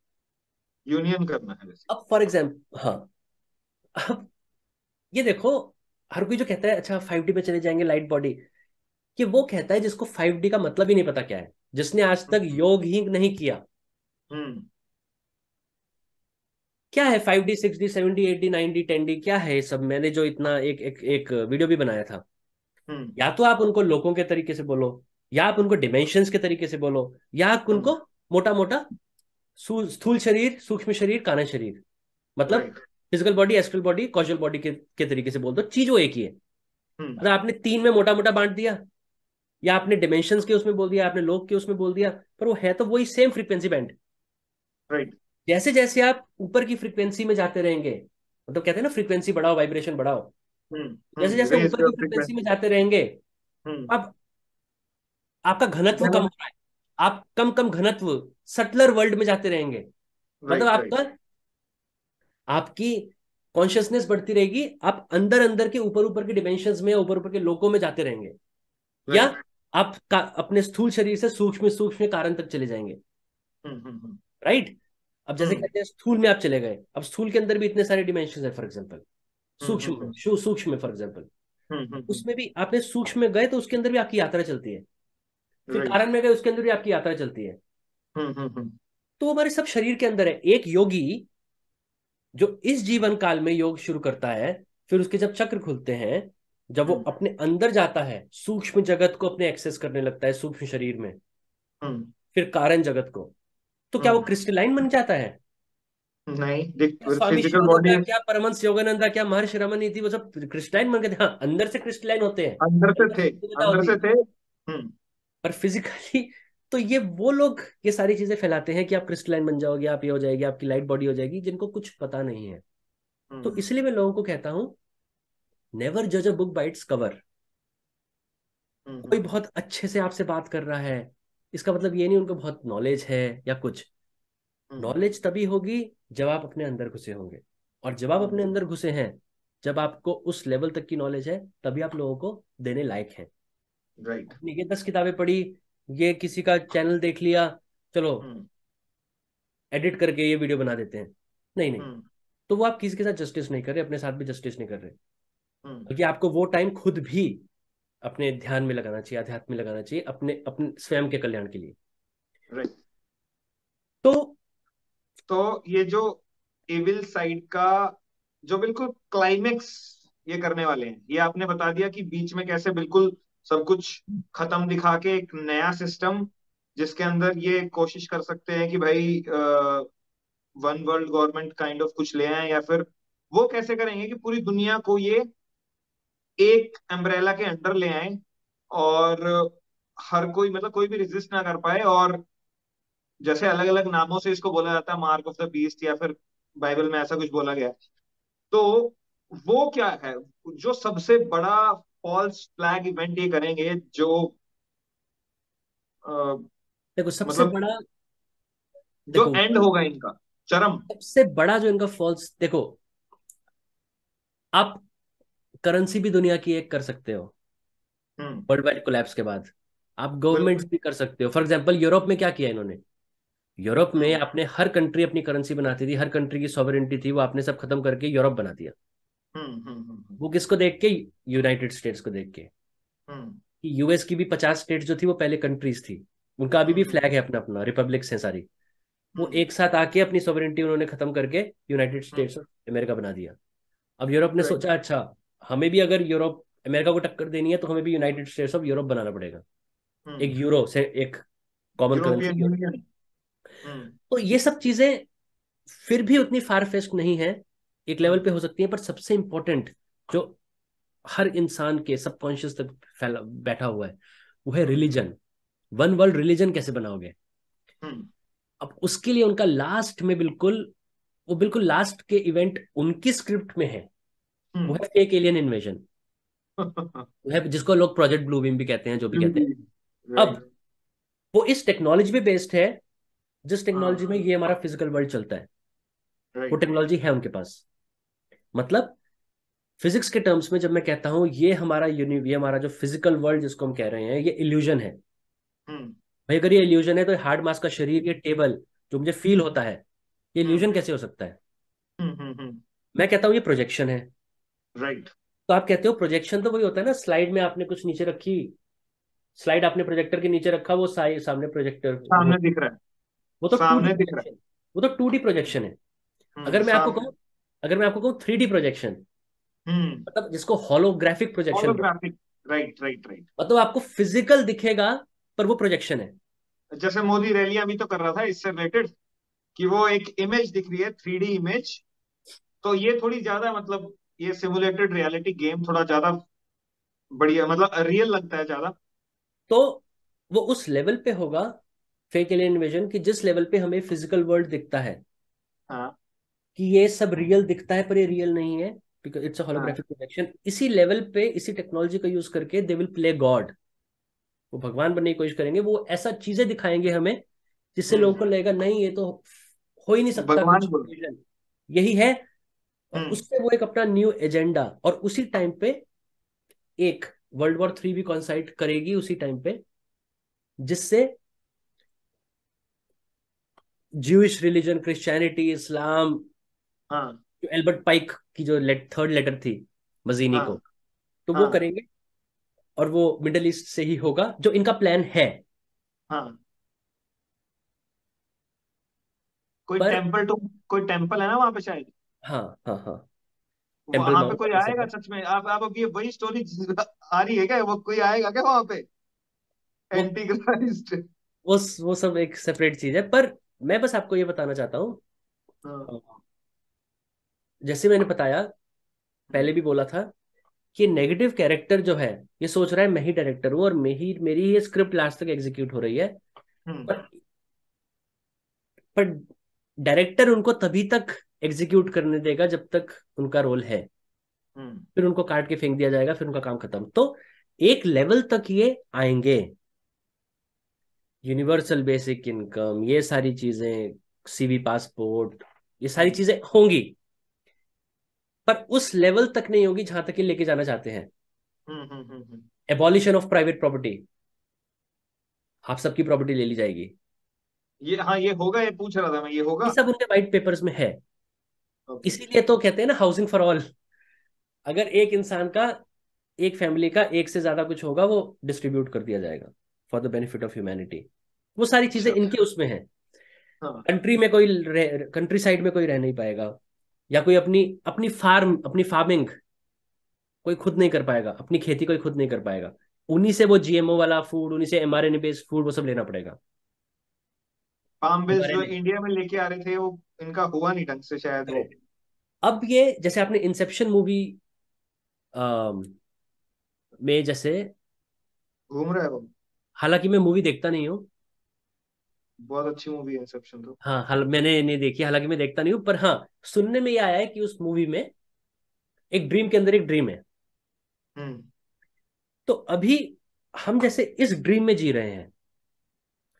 यूनियन करना है अब फॉर एग्जाम्पल हाँ अब ये देखो हर कोई जो कहता है अच्छा फाइव डी में चले जाएंगे लाइट बॉडी कि वो कहता है जिसको फाइव डी का मतलब ही नहीं पता क्या है जिसने आज तक हम्म। योग ही नहीं किया हम्म। क्या है five D six D seven D eight D nine D ten D क्या है सब मैंने जो इतना एक एक एक वीडियो भी बनाया था हम्म। या तो आप उनको लोगों के तरीके से बोलो या आप उनको डिमेंशन के तरीके से बोलो या आप हम्म। उनको मोटा मोटा स्थूल शरीर सूक्ष्म शरीर काना शरीर मतलब physical body astral body causal body के, के तरीके से बोल दो चीज वो एक ही है अगर हम्म। मतलब आपने तीन में मोटा मोटा बांट दिया या आपने डिमेंशन के उसमें बोल दिया आपने लोक के उसमें बोल दिया पर वो है तो वही सेम फ्रीक्वेंसी बैंड राइट जैसे जैसे आप ऊपर की फ्रीक्वेंसी में जाते रहेंगे मतलब तो कहते हैं ना फ्रीक्वेंसी बढ़ाओ वाइब्रेशन बढ़ाओ हम्म, जैसे जैसे हम्म, ऊपर की फ्रिक्वेंसी में जाते रहेंगे हम्म। अब आपका घनत्व कम हो रहा है आप कम कम घनत्व सटलर वर्ल्ड में जाते रहेंगे मतलब आपका आपकी कॉन्शियसनेस बढ़ती रहेगी आप अंदर अंदर के ऊपर ऊपर के डिमेंशन में ऊपर ऊपर के लोकों में जाते रहेंगे या आप का, अपने स्थूल शरीर से सूक्ष्म सूक्ष्म कारण तक चले जाएंगे राइट right? अब जैसे कहते हैं स्थूल में आप चले गए अब स्थूल के अंदर भी इतने सारे डिमेंशन है फॉर एग्जाम्पल सूक्ष्म हम्म, हम्म, सूक्ष्म फॉर एग्जाम्पल हम्म, उसमें भी आपने सूक्ष्म में गए तो उसके अंदर भी आपकी यात्रा चलती है फिर कारण में गए उसके अंदर भी आपकी यात्रा चलती है तो हमारे सब शरीर के अंदर है एक योगी जो इस जीवन काल में योग शुरू करता है फिर उसके जब चक्र खुलते हैं जब वो अपने अंदर जाता है सूक्ष्म जगत को अपने एक्सेस करने लगता है सूक्ष्म शरीर में फिर कारण जगत को तो क्या वो क्रिस्टलाइन बन जाता है नहीं क्या परमंश क्या महर्ष रमन थी वो सब क्रिस्टलाइन बन गए थे हाँ, अंदर से क्रिस्टलाइन होते हैं अंदर से थे अंदर से थे हम्म। पर फिजिकली तो ये वो लोग ये सारी चीजें फैलाते हैं कि आप क्रिस्टलाइन बन जाओगे आप ये हो जाएगी आपकी लाइट बॉडी हो जाएगी जिनको कुछ पता नहीं है हम्म। तो इसलिए मैं लोगों को कहता हूं नेवर जज अ बुक बाइट्स कवर कोई बहुत अच्छे से आपसे बात कर रहा है इसका मतलब ये नहीं उनको बहुत नॉलेज है या कुछ नॉलेज हम्म। तभी होगी जब आप अपने अंदर घुसे होंगे और जब आप अपने अंदर घुसे हैं जब आपको उस लेवल तक की नॉलेज है तभी आप लोगों को देने लायक है right. दस किताबें पढ़ी ये किसी का चैनल देख लिया चलो एडिट हम्म। hmm. करके ये वीडियो बना देते हैं नहीं नहीं hmm. तो वो आप किसी के साथ जस्टिस नहीं कर रहे अपने साथ भी जस्टिस नहीं कर रहे हम्म। बल्कि hmm. आपको वो टाइम खुद भी अपने ध्यान में लगाना चाहिए अध्यात्म में लगाना चाहिए अपने अपने स्वयं के कल्याण के लिए right. तो तो ये जो एविल साइड का जो बिल्कुल क्लाइमेक्स ये करने वाले हैं ये आपने बता दिया कि बीच में कैसे बिल्कुल सब कुछ खत्म दिखा के एक नया सिस्टम जिसके अंदर ये कोशिश कर सकते हैं कि भाई one world government kind of कुछ ले आए या फिर वो कैसे करेंगे कि पूरी दुनिया को ये एक अम्ब्रेला के अंडर ले आए और हर कोई मतलब कोई भी रेजिस्ट ना कर पाए और जैसे अलग अलग नामों से इसको बोला जाता है मार्क ऑफ द बीस्ट या फिर बाइबल में ऐसा कुछ बोला गया तो वो क्या है जो सबसे बड़ा फॉल्स फ्लैग इवेंट ये करेंगे जो देखो सबसे मतलब, बड़ा देखो, जो एंड होगा इनका चरम सबसे बड़ा जो इनका फॉल्स देखो आप करेंसी भी दुनिया की एक कर सकते हो वर्ल्ड वाइड कोलैप्स के बाद आप गवर्नमेंट भी कर सकते हो फॉर एग्जाम्पल यूरोप में क्या किया इन्होंने यूरोप में हाँ। आपने हर कंट्री अपनी करेंसी बनाती थी हर कंट्री की सॉवरेंटी थी वो आपने सब खत्म करके यूरोप बना दिया हम्म, हम्म, हम्म, वो किसको देख के यूनाइटेड स्टेट्स को देख के यूएस की भी पचास स्टेट जो थी वो पहले कंट्रीज थी उनका अभी भी फ्लैग है अपना अपना रिपब्लिक्स है सारी वो एक साथ आके अपनी सॉवरेंटी उन्होंने खत्म करके यूनाइटेड स्टेट्स ऑफ अमेरिका बना दिया अब यूरोप ने सोचा अच्छा हमें भी अगर यूरोप अमेरिका को टक्कर देनी है तो हमें भी यूनाइटेड स्टेट्स ऑफ यूरोप बनाना पड़ेगा एक यूरो से एक कॉमन करेंसी हम्म। तो ये सब चीजें फिर भी उतनी फेस्ट नहीं है एक लेवल पे हो सकती है पर सबसे इंपॉर्टेंट जो हर इंसान के सबकॉन्शियस तक फैला बैठा हुआ है वो है रिलीजन वन वर्ल्ड रिलीजन कैसे बनाओगे हम्म। अब उसके लिए उनका लास्ट में बिल्कुल वो बिल्कुल लास्ट के इवेंट उनकी स्क्रिप्ट में है वो हम्म। है फेक एलियन इन्वेजन जिसको लोग प्रोजेक्ट ब्लू भी कहते हैं जो भी कहते हैं अब वो इस टेक्नोलॉजी पे बेस्ड है जिस टेक्नोलॉजी में हाँ। ये हमारा फिजिकल वर्ल्ड चलता है वो टेक्नोलॉजी है उनके पास मतलब फिजिक्स के टर्म्स में जब मैं कहता हूं ये हमारा ये हमारा जो फिजिकल वर्ल्ड जिसको हम कह रहे हैं ये इल्यूजन है हम्म। भाई अगर ये इल्यूजन है तो हार्ड मास का शरीर ये टेबल जो मुझे फील होता है ये इल्यूजन हम्म। कैसे हो सकता है हम्म, मैं कहता हूँ ये प्रोजेक्शन है राइट तो आप कहते हो प्रोजेक्शन तो वही होता है ना स्लाइड में आपने कुछ नीचे रखी स्लाइड आपने प्रोजेक्टर के नीचे रखा वो सामने प्रोजेक्टर सामने दिख रहा है वो तो सामने दिख रहा है वो तो टू डी प्रोजेक्शन है हम्म, अगर मैं आपको कहूँ अगर मैं आपको कहूँ थ्री डी प्रोजेक्शन मतलब जिसको holographic projection right right right मतलब आपको फिजिकल दिखेगा पर वो प्रोजेक्शन है जैसे मोदी रैलियां भी तो कर रहा था इससे रिलेटेड कि वो एक इमेज दिख रही है थ्री डी इमेज तो ये थोड़ी ज्यादा मतलब ये सिमुलेटेड रियलिटी गेम थोड़ा ज्यादा बढ़िया मतलब रियल लगता है ज्यादा तो वो उस लेवल पे होगा फेक एलियन इन्वेजन कि जिस लेवल पे हमें फिजिकल वर्ल्ड दिखता है हाँ. कि ये सब रियल दिखता है पर ये रियल नहीं है because it's a holographic projection इसी लेवल पे इसी टेक्नोलॉजी का यूज करके दे विल प्ले गॉड वो भगवान बनने की कोशिश करेंगे वो ऐसा चीजें दिखाएंगे हमें जिससे हम्म। लोगों को लगेगा नहीं ये तो हो ही नहीं सकता यही है और हम्म। उससे वो एक अपना न्यू एजेंडा और उसी टाइम पे एक वर्ल्ड वॉर थ्री भी कॉन्साइट करेगी उसी टाइम पे जिससे Jewish रिलीजन क्रिश्चियनिटी इस्लाम हाँ. जो एल्बर्ट पाइक की जो लेट, थर्ड लेटर थी मजीनी हाँ. को तो हाँ. वो करेंगे और वो मिडल ईस्ट से ही होगा जो इनका प्लान है हाँ. कोई पर... टेम्पल तो कोई टेंपल है ना वहां पे शायद हाँ हाँ हाँ वहां पे कोई आएगा सच में आप आप ये वही स्टोरी आ रही है क्या वो कोई आएगा क्या वहां पे एंटी क्राइस्ट वो वो सब एक सेपरेट चीज है पर मैं बस आपको ये बताना चाहता हूँ हाँ। जैसे मैंने बताया पहले भी बोला था कि नेगेटिव कैरेक्टर जो है ये सोच रहा है मैं ही डायरेक्टर हूं और मैं ही मेरी ही स्क्रिप्ट लास्ट तक एग्जीक्यूट हो रही है हम्म। पर पर डायरेक्टर उनको तभी तक एग्जीक्यूट करने देगा जब तक उनका रोल है हम्म। फिर उनको काट के फेंक दिया जाएगा फिर उनका काम खत्म तो एक लेवल तक ये आएंगे यूनिवर्सल बेसिक इनकम ये सारी चीजें सीवी पासपोर्ट ये सारी चीजें होंगी पर उस लेवल तक नहीं होगी जहां तक ये लेके जाना चाहते हैं एबॉलिशन ऑफ प्राइवेट प्रॉपर्टी आप सबकी प्रॉपर्टी ले ली जाएगी ये हाँ ये होगा ये पूछ रहा था मैं ये होगा ये सब उनके व्हाइट पेपर्स में है okay. इसीलिए तो कहते हैं ना हाउसिंग फॉर ऑल अगर एक इंसान का एक फैमिली का एक से ज्यादा कुछ होगा वो डिस्ट्रीब्यूट कर दिया जाएगा for the benefit of humanity वो सारी चीजें इनके उसमें है कंट्री हाँ। में कोई कंट्री साइड में कोई रह नहीं पाएगा या कोई अपनी अपनी फार्म अपनी फार्मिंग कोई खुद नहीं कर पाएगा अपनी खेती कोई खुद नहीं कर पाएगा उन्हीं से वो जीएमओ वाला फूड उन्हीं से आर बेस्ड फूड वो सब लेना पड़ेगा फार्म बेस्ड जो इंडिया में लेके आ रहे थे वो इनका हुआ नहीं ढंग से शायद तो अब ये जैसे आपने इंसेप्शन मूवी में जैसे घूम रहा है हालांकि मैं मूवी देखता नहीं हूँ बहुत अच्छी मूवी है इंसेप्शन तो हाँ हाल मैंने नहीं देखी हालांकि मैं देखता नहीं हूँ पर हाँ सुनने में ये आया है कि उस मूवी में एक ड्रीम के अंदर एक ड्रीम है हम्म। तो अभी हम जैसे इस ड्रीम में जी रहे हैं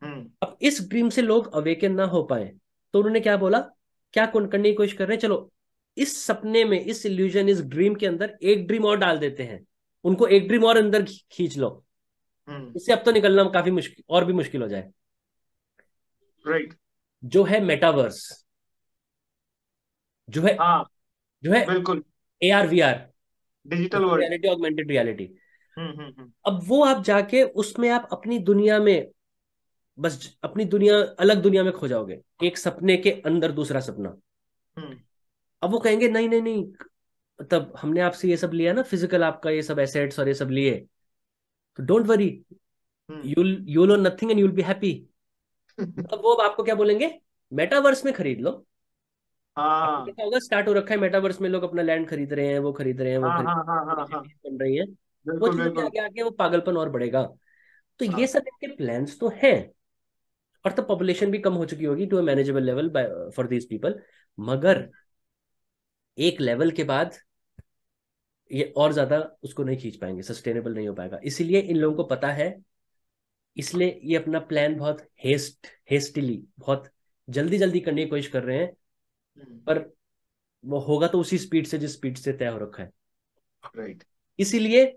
हम्म। अब इस ड्रीम से लोग अवेकन ना हो पाए तो उन्होंने क्या बोला क्या कौन करने की कोशिश कर रहे हैं चलो इस सपने में इस इल्यूजन इस ड्रीम के अंदर एक ड्रीम और डाल देते हैं उनको एक ड्रीम और अंदर खींच लो हम्म। इससे अब तो निकलना काफी मुश्किल और भी मुश्किल हो जाए राइट right. जो है मेटावर्स जो है हाँ, जो है बिल्कुल A R V R digital reality augmented reality अब वो आप जाके उसमें आप अपनी दुनिया में बस अपनी दुनिया अलग दुनिया में खो जाओगे एक सपने के अंदर दूसरा सपना हम्म। अब वो कहेंगे नहीं नहीं नहीं तब हमने आपसे ये सब लिया ना फिजिकल आपका ये सब एसेट्स और ये सब लिए तो don't worry you'll you own nothing and you'll be happy अब वो आपको क्या बोलेंगे मेटावर्स में खरीद लो हाँ होगा स्टार्ट हो रखा है मेटावर्स में लोग अपना लैंड खरीद रहे हैं वो खरीद रहे हैं वो हाँ, खरीद हाँ, हाँ, बन रही है वो चीजें आगे आगे वो पागलपन और बढ़ेगा तो ये सब इनके प्लान्स तो हैं और तो पॉपुलेशन भी कम हो चुकी होगी to a manageable level for these people मगर एक लेवल के बाद ये और ज्यादा उसको नहीं खींच पाएंगे सस्टेनेबल नहीं हो पाएगा इसीलिए इन लोगों को पता है इसलिए ये अपना प्लान बहुत हेस्ट हेस्टिली बहुत जल्दी जल्दी करने की कोशिश कर रहे हैं हम्म। पर वो होगा तो उसी स्पीड से जिस स्पीड से तय हो रखा है राइट right. इसीलिए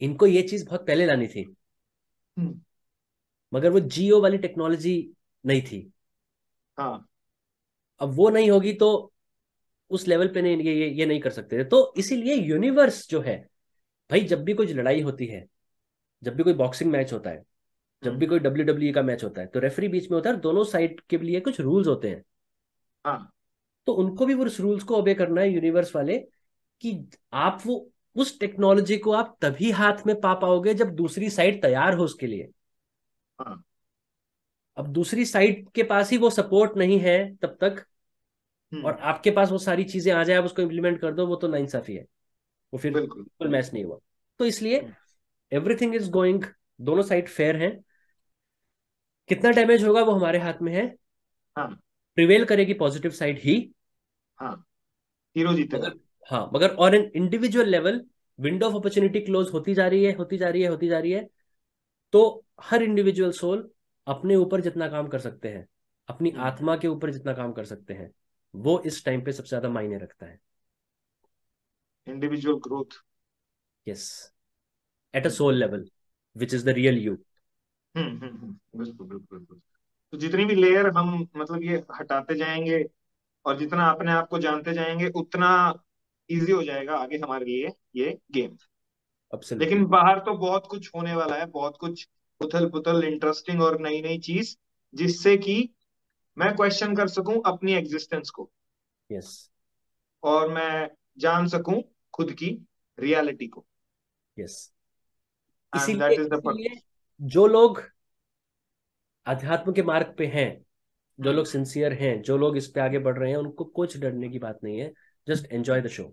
इनको ये चीज बहुत पहले लानी थी हम्म। मगर वो जियो वाली टेक्नोलॉजी नहीं थी हाँ अब वो नहीं होगी तो उस लेवल पे नहीं ये ये नहीं कर सकते तो इसीलिए यूनिवर्स जो है भाई जब भी कोई लड़ाई होती है जब भी कोई बॉक्सिंग मैच होता है जब हम्म। भी कोई डब्ल्यू डब्ल्यू e का मैच होता है तो रेफरी बीच में होता है दोनों साइड के लिए कुछ रूल्स होते हैं हाँ तो उनको भी उस रूल्स को ओबे करना है यूनिवर्स वाले कि आप वो उस टेक्नोलॉजी को आप तभी हाथ में पा पाओगे जब दूसरी साइड तैयार हो उसके लिए हाँ अब दूसरी साइड के पास ही वो सपोर्ट नहीं है तब तक और हम्म। आपके पास वो सारी चीजें आ जाए आप उसको इम्प्लीमेंट कर दो वो तो इंसाफी है वो फिर बिल्कुल मैच नहीं हुआ तो इसलिए एवरीथिंग इज गोइंग दोनों साइड फेयर है कितना डैमेज होगा वो हमारे हाथ में है हाँ. प्रिवेल करेगी पॉजिटिव साइड ही हाँ हीरो जीतेगा हाँ मगर और an individual level window of opportunity close होती जा रही है होती जा रही है होती जा रही है तो हर इंडिविजुअल सोल अपने ऊपर जितना काम कर सकते हैं अपनी हम्म। आत्मा के ऊपर जितना काम कर सकते हैं वो इस टाइम पे सबसे ज्यादा मायने रखता है individual growth yes at a soul level which is the real you बिल्कुल बिल्कुल तो जितनी भी लेयर हम मतलब ये हटाते जाएंगे और जितना अपने आप को जानते जाएंगे उतना इजी हो जाएगा आगे हमारे लिए ये गेम Absolutely. लेकिन बाहर तो बहुत कुछ होने वाला है बहुत कुछ उथल पुथल इंटरेस्टिंग और नई नई चीज जिससे कि मैं क्वेश्चन कर सकूं अपनी एग्जिस्टेंस को यस yes. और मैं जान सकूं खुद की रियलिटी को यस yes. इसीलिए जो लोग अध्यात्म के मार्ग पे हैं जो लोग सिंसियर हैं जो लोग इस पे आगे बढ़ रहे हैं उनको कुछ डरने की बात नहीं है जस्ट एंजॉय द शो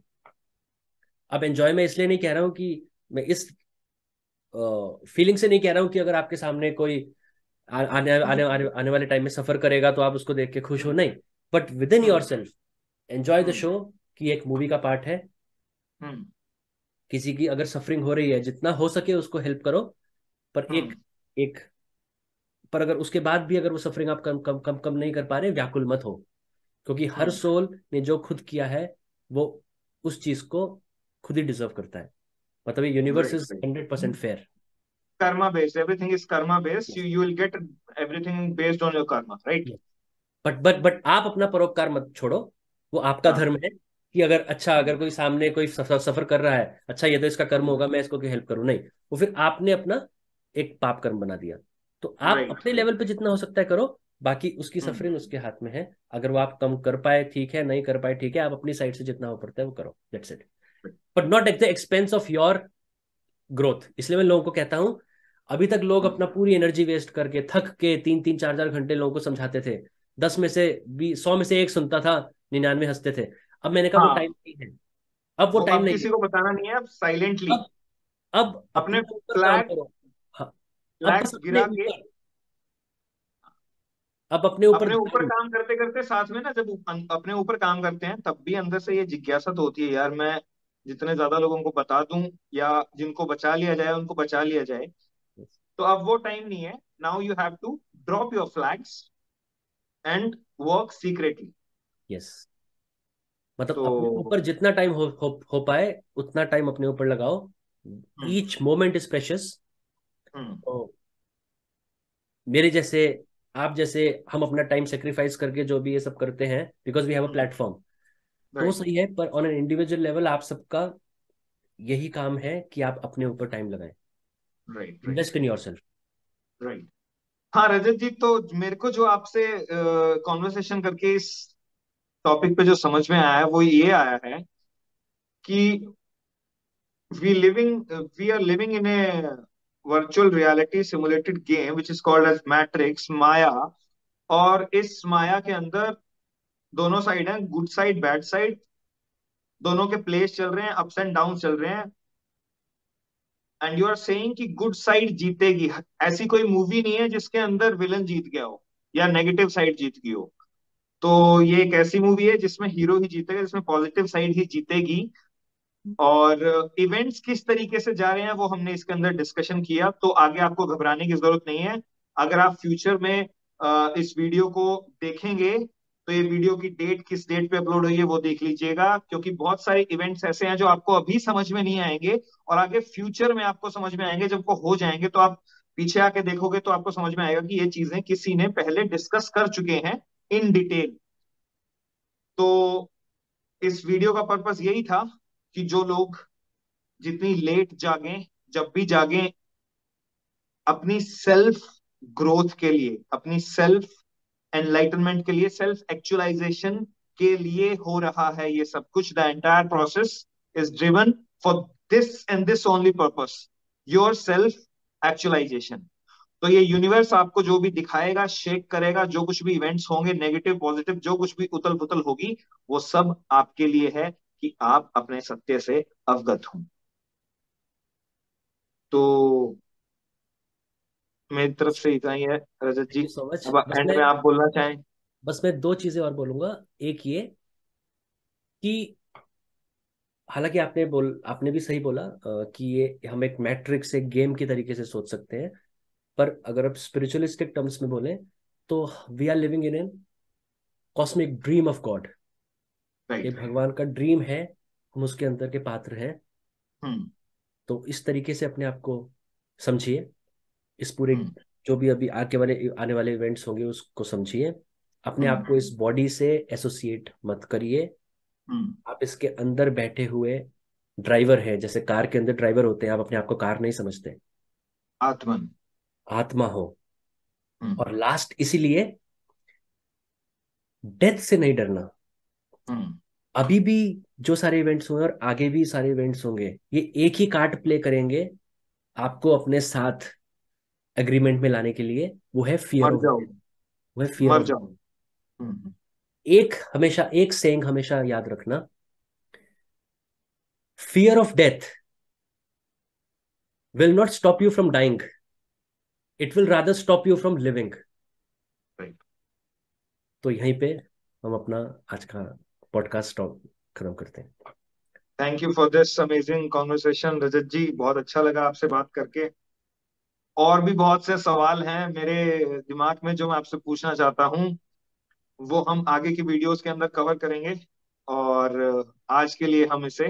अब एंजॉय मैं इसलिए नहीं कह रहा हूं कि मैं इस फीलिंग uh, से नहीं कह रहा हूं कि अगर आपके सामने कोई आने हाँ। आने आने आने वाले टाइम में सफर करेगा तो आप उसको देख के खुश हो नहीं but within yourself enjoy the show कि एक मूवी का पार्ट है हाँ। किसी की अगर सफरिंग हो रही है जितना हो सके उसको हेल्प करो पर हाँ। एक एक पर अगर उसके बाद भी अगर वो सफरिंग आप कम कम कम कम नहीं कर पा रहे व्याकुल मत हो क्योंकि हर सोल ने जो खुद किया है वो उस चीज को खुद ही डिजर्व करता है मतलब universe is hundred percent fair karma based everything is karma based yes. you you will get everything based on your karma right yes. but but but aap apna parokar mat chodo wo aapka हाँ. dharma hai कि अगर अच्छा अगर कोई सामने कोई सफर, सफर कर रहा है अच्छा ये तो इसका कर्म होगा मैं इसको हेल्प करूं नहीं वो फिर आपने अपना एक पाप कर्म बना दिया तो आप right. अपने लेवल पे जितना हो सकता है करो बाकी उसकी सफरिंग hmm. उसके हाथ में है अगर वो आप कम कर पाए ठीक है नहीं कर पाए ठीक है आप अपनी साइड से जितना हो पड़ता है वो करो that's it but not at the expense of your growth इसलिए मैं लोगों को कहता हूँ अभी तक लोग अपना पूरी एनर्जी वेस्ट करके थक के तीन तीन चार चार घंटे लोगों को समझाते थे दस में से सौ में से एक सुनता था निन्यानवे हंसते थे अब मैंने कहा हाँ। वो टाइम नहीं है अब वो, टाइम नहीं किसी को बताना नहीं है अब साइलेंटली अब, अब अपने हाँ। अब अपने ऊपर अपने ऊपर काम करते करते साथ में ना जब अं-, अपने ऊपर काम करते हैं तब भी अंदर से ये जिज्ञासा तो होती है यार मैं जितने ज्यादा लोगों को बता दूं या जिनको बचा लिया जाए उनको बचा लिया जाए तो अब वो टाइम नहीं है now you have to drop your flags and work secretly yes मतलब तो... अपने ऊपर जितना टाइम हो, हो, हो पाए उतना टाइम अपने ऊपर लगाओ ईच मोमेंट इज प्रेशियस मेरे जैसे आप जैसे हम अपना टाइम सेक्रीफाइस करके जो भी ये सब करते हैं because we have a platform तो right. वो सही है पर ऑन एन इंडिविजुअल लेवल आप सबका यही काम है कि आप अपने ऊपर टाइम लगाए right invest in yourself right हाँ रजत जी तो मेरे को जो आपसे कॉन्वर्सेशन करके इस टॉपिक पे जो समझ में आया वो ये आया है कि we living we are living in a virtual reality simulated game which is called as matrix maya और इस माया के अंदर दोनों साइड है गुड साइड बैड साइड दोनों के प्लेस चल रहे हैं अप्स एंड डाउन चल रहे हैं एंड यू आर सेइंग कि गुड साइड जीतेगी ऐसी कोई मूवी नहीं है जिसके अंदर विलन जीत गया हो या नेगेटिव साइड जीत गई हो तो ये एक ऐसी मूवी है जिसमें हीरो ही जीतेगा जिसमें पॉजिटिव साइड ही जीतेगी और इवेंट्स किस तरीके से जा रहे हैं वो हमने इसके अंदर डिस्कशन किया तो आगे आपको घबराने की जरूरत नहीं है अगर आप फ्यूचर में इस वीडियो को देखेंगे तो ये वीडियो की डेट किस डेट पे अपलोड हुई है वो देख लीजिएगा क्योंकि बहुत सारे इवेंट्स ऐसे हैं जो आपको अभी समझ में नहीं आएंगे और आगे फ्यूचर में आपको समझ में आएंगे जब वो हो जाएंगे तो आप पीछे आके देखोगे तो आपको समझ में आएगा कि ये चीजें किसी ने पहले डिस्कस कर चुके हैं इन डिटेल तो इस वीडियो का पर्पज यही था कि जो लोग जितनी लेट जागे जब भी जागे अपनी सेल्फ ग्रोथ के लिए अपनी सेल्फ एनलाइटनमेंट के लिए सेल्फ एक्चुअलाइजेशन के लिए हो रहा है ये सब कुछ the entire process is driven for this and this only purpose your self actualization तो ये यूनिवर्स आपको जो भी दिखाएगा शेक करेगा जो कुछ भी इवेंट्स होंगे नेगेटिव पॉजिटिव जो कुछ भी उतल पुतल होगी वो सब आपके लिए है कि आप अपने सत्य से अवगत हों तो मेरी तरफ से इतना ही है रजत जी मच अब एंड में आप बोलना चाहें बस मैं दो चीजें और बोलूंगा एक ये कि हालांकि आपने बोल आपने भी सही बोला कि ये हम एक मैट्रिक्स एक गेम के तरीके से सोच सकते हैं पर अगर आप स्पिरिचुअलिस्टिक टर्म्स में बोलें तो we are living in an cosmic dream of God ये भगवान का ड्रीम है हम उसके अंदर के पात्र हैं हम्म। तो इस तरीके से अपने आप को समझिए इस पूरे हम्म। जो भी अभी आगे वाले आने वाले इवेंट्स होंगे उसको समझिए अपने हम्म। आप को इस बॉडी से एसोसिएट मत करिए हम्म। आप इसके अंदर बैठे हुए ड्राइवर हैं जैसे कार के अंदर ड्राइवर होते हैं आप अपने आप को कार नहीं समझते आत्मन आत्मा हो और लास्ट इसीलिए डेथ से नहीं डरना अभी भी जो सारे इवेंट्स होंगे और आगे भी सारे इवेंट्स होंगे ये एक ही कार्ड प्ले करेंगे आपको अपने साथ एग्रीमेंट में लाने के लिए वो है फियर वो है फियर हम्म, हम्म। एक हमेशा एक सेंग हमेशा याद रखना fear of death will not stop you from dying it will rather stop you from living तो यहीं पे हम अपना आज का पॉडकास्ट स्टॉप खत्म करते हैं thank you for this amazing conversation Rajat ji बहुत अच्छा लगा आपसे बात करके और भी बहुत से सवाल हैं मेरे दिमाग में जो मैं आपसे पूछना चाहता हूँ वो हम आगे की वीडियोस के अंदर कवर करेंगे और आज के लिए हम इसे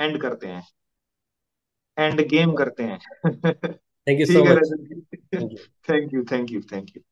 एंड करते हैं एंड गेम करते हैं thank you thank you thank you thank you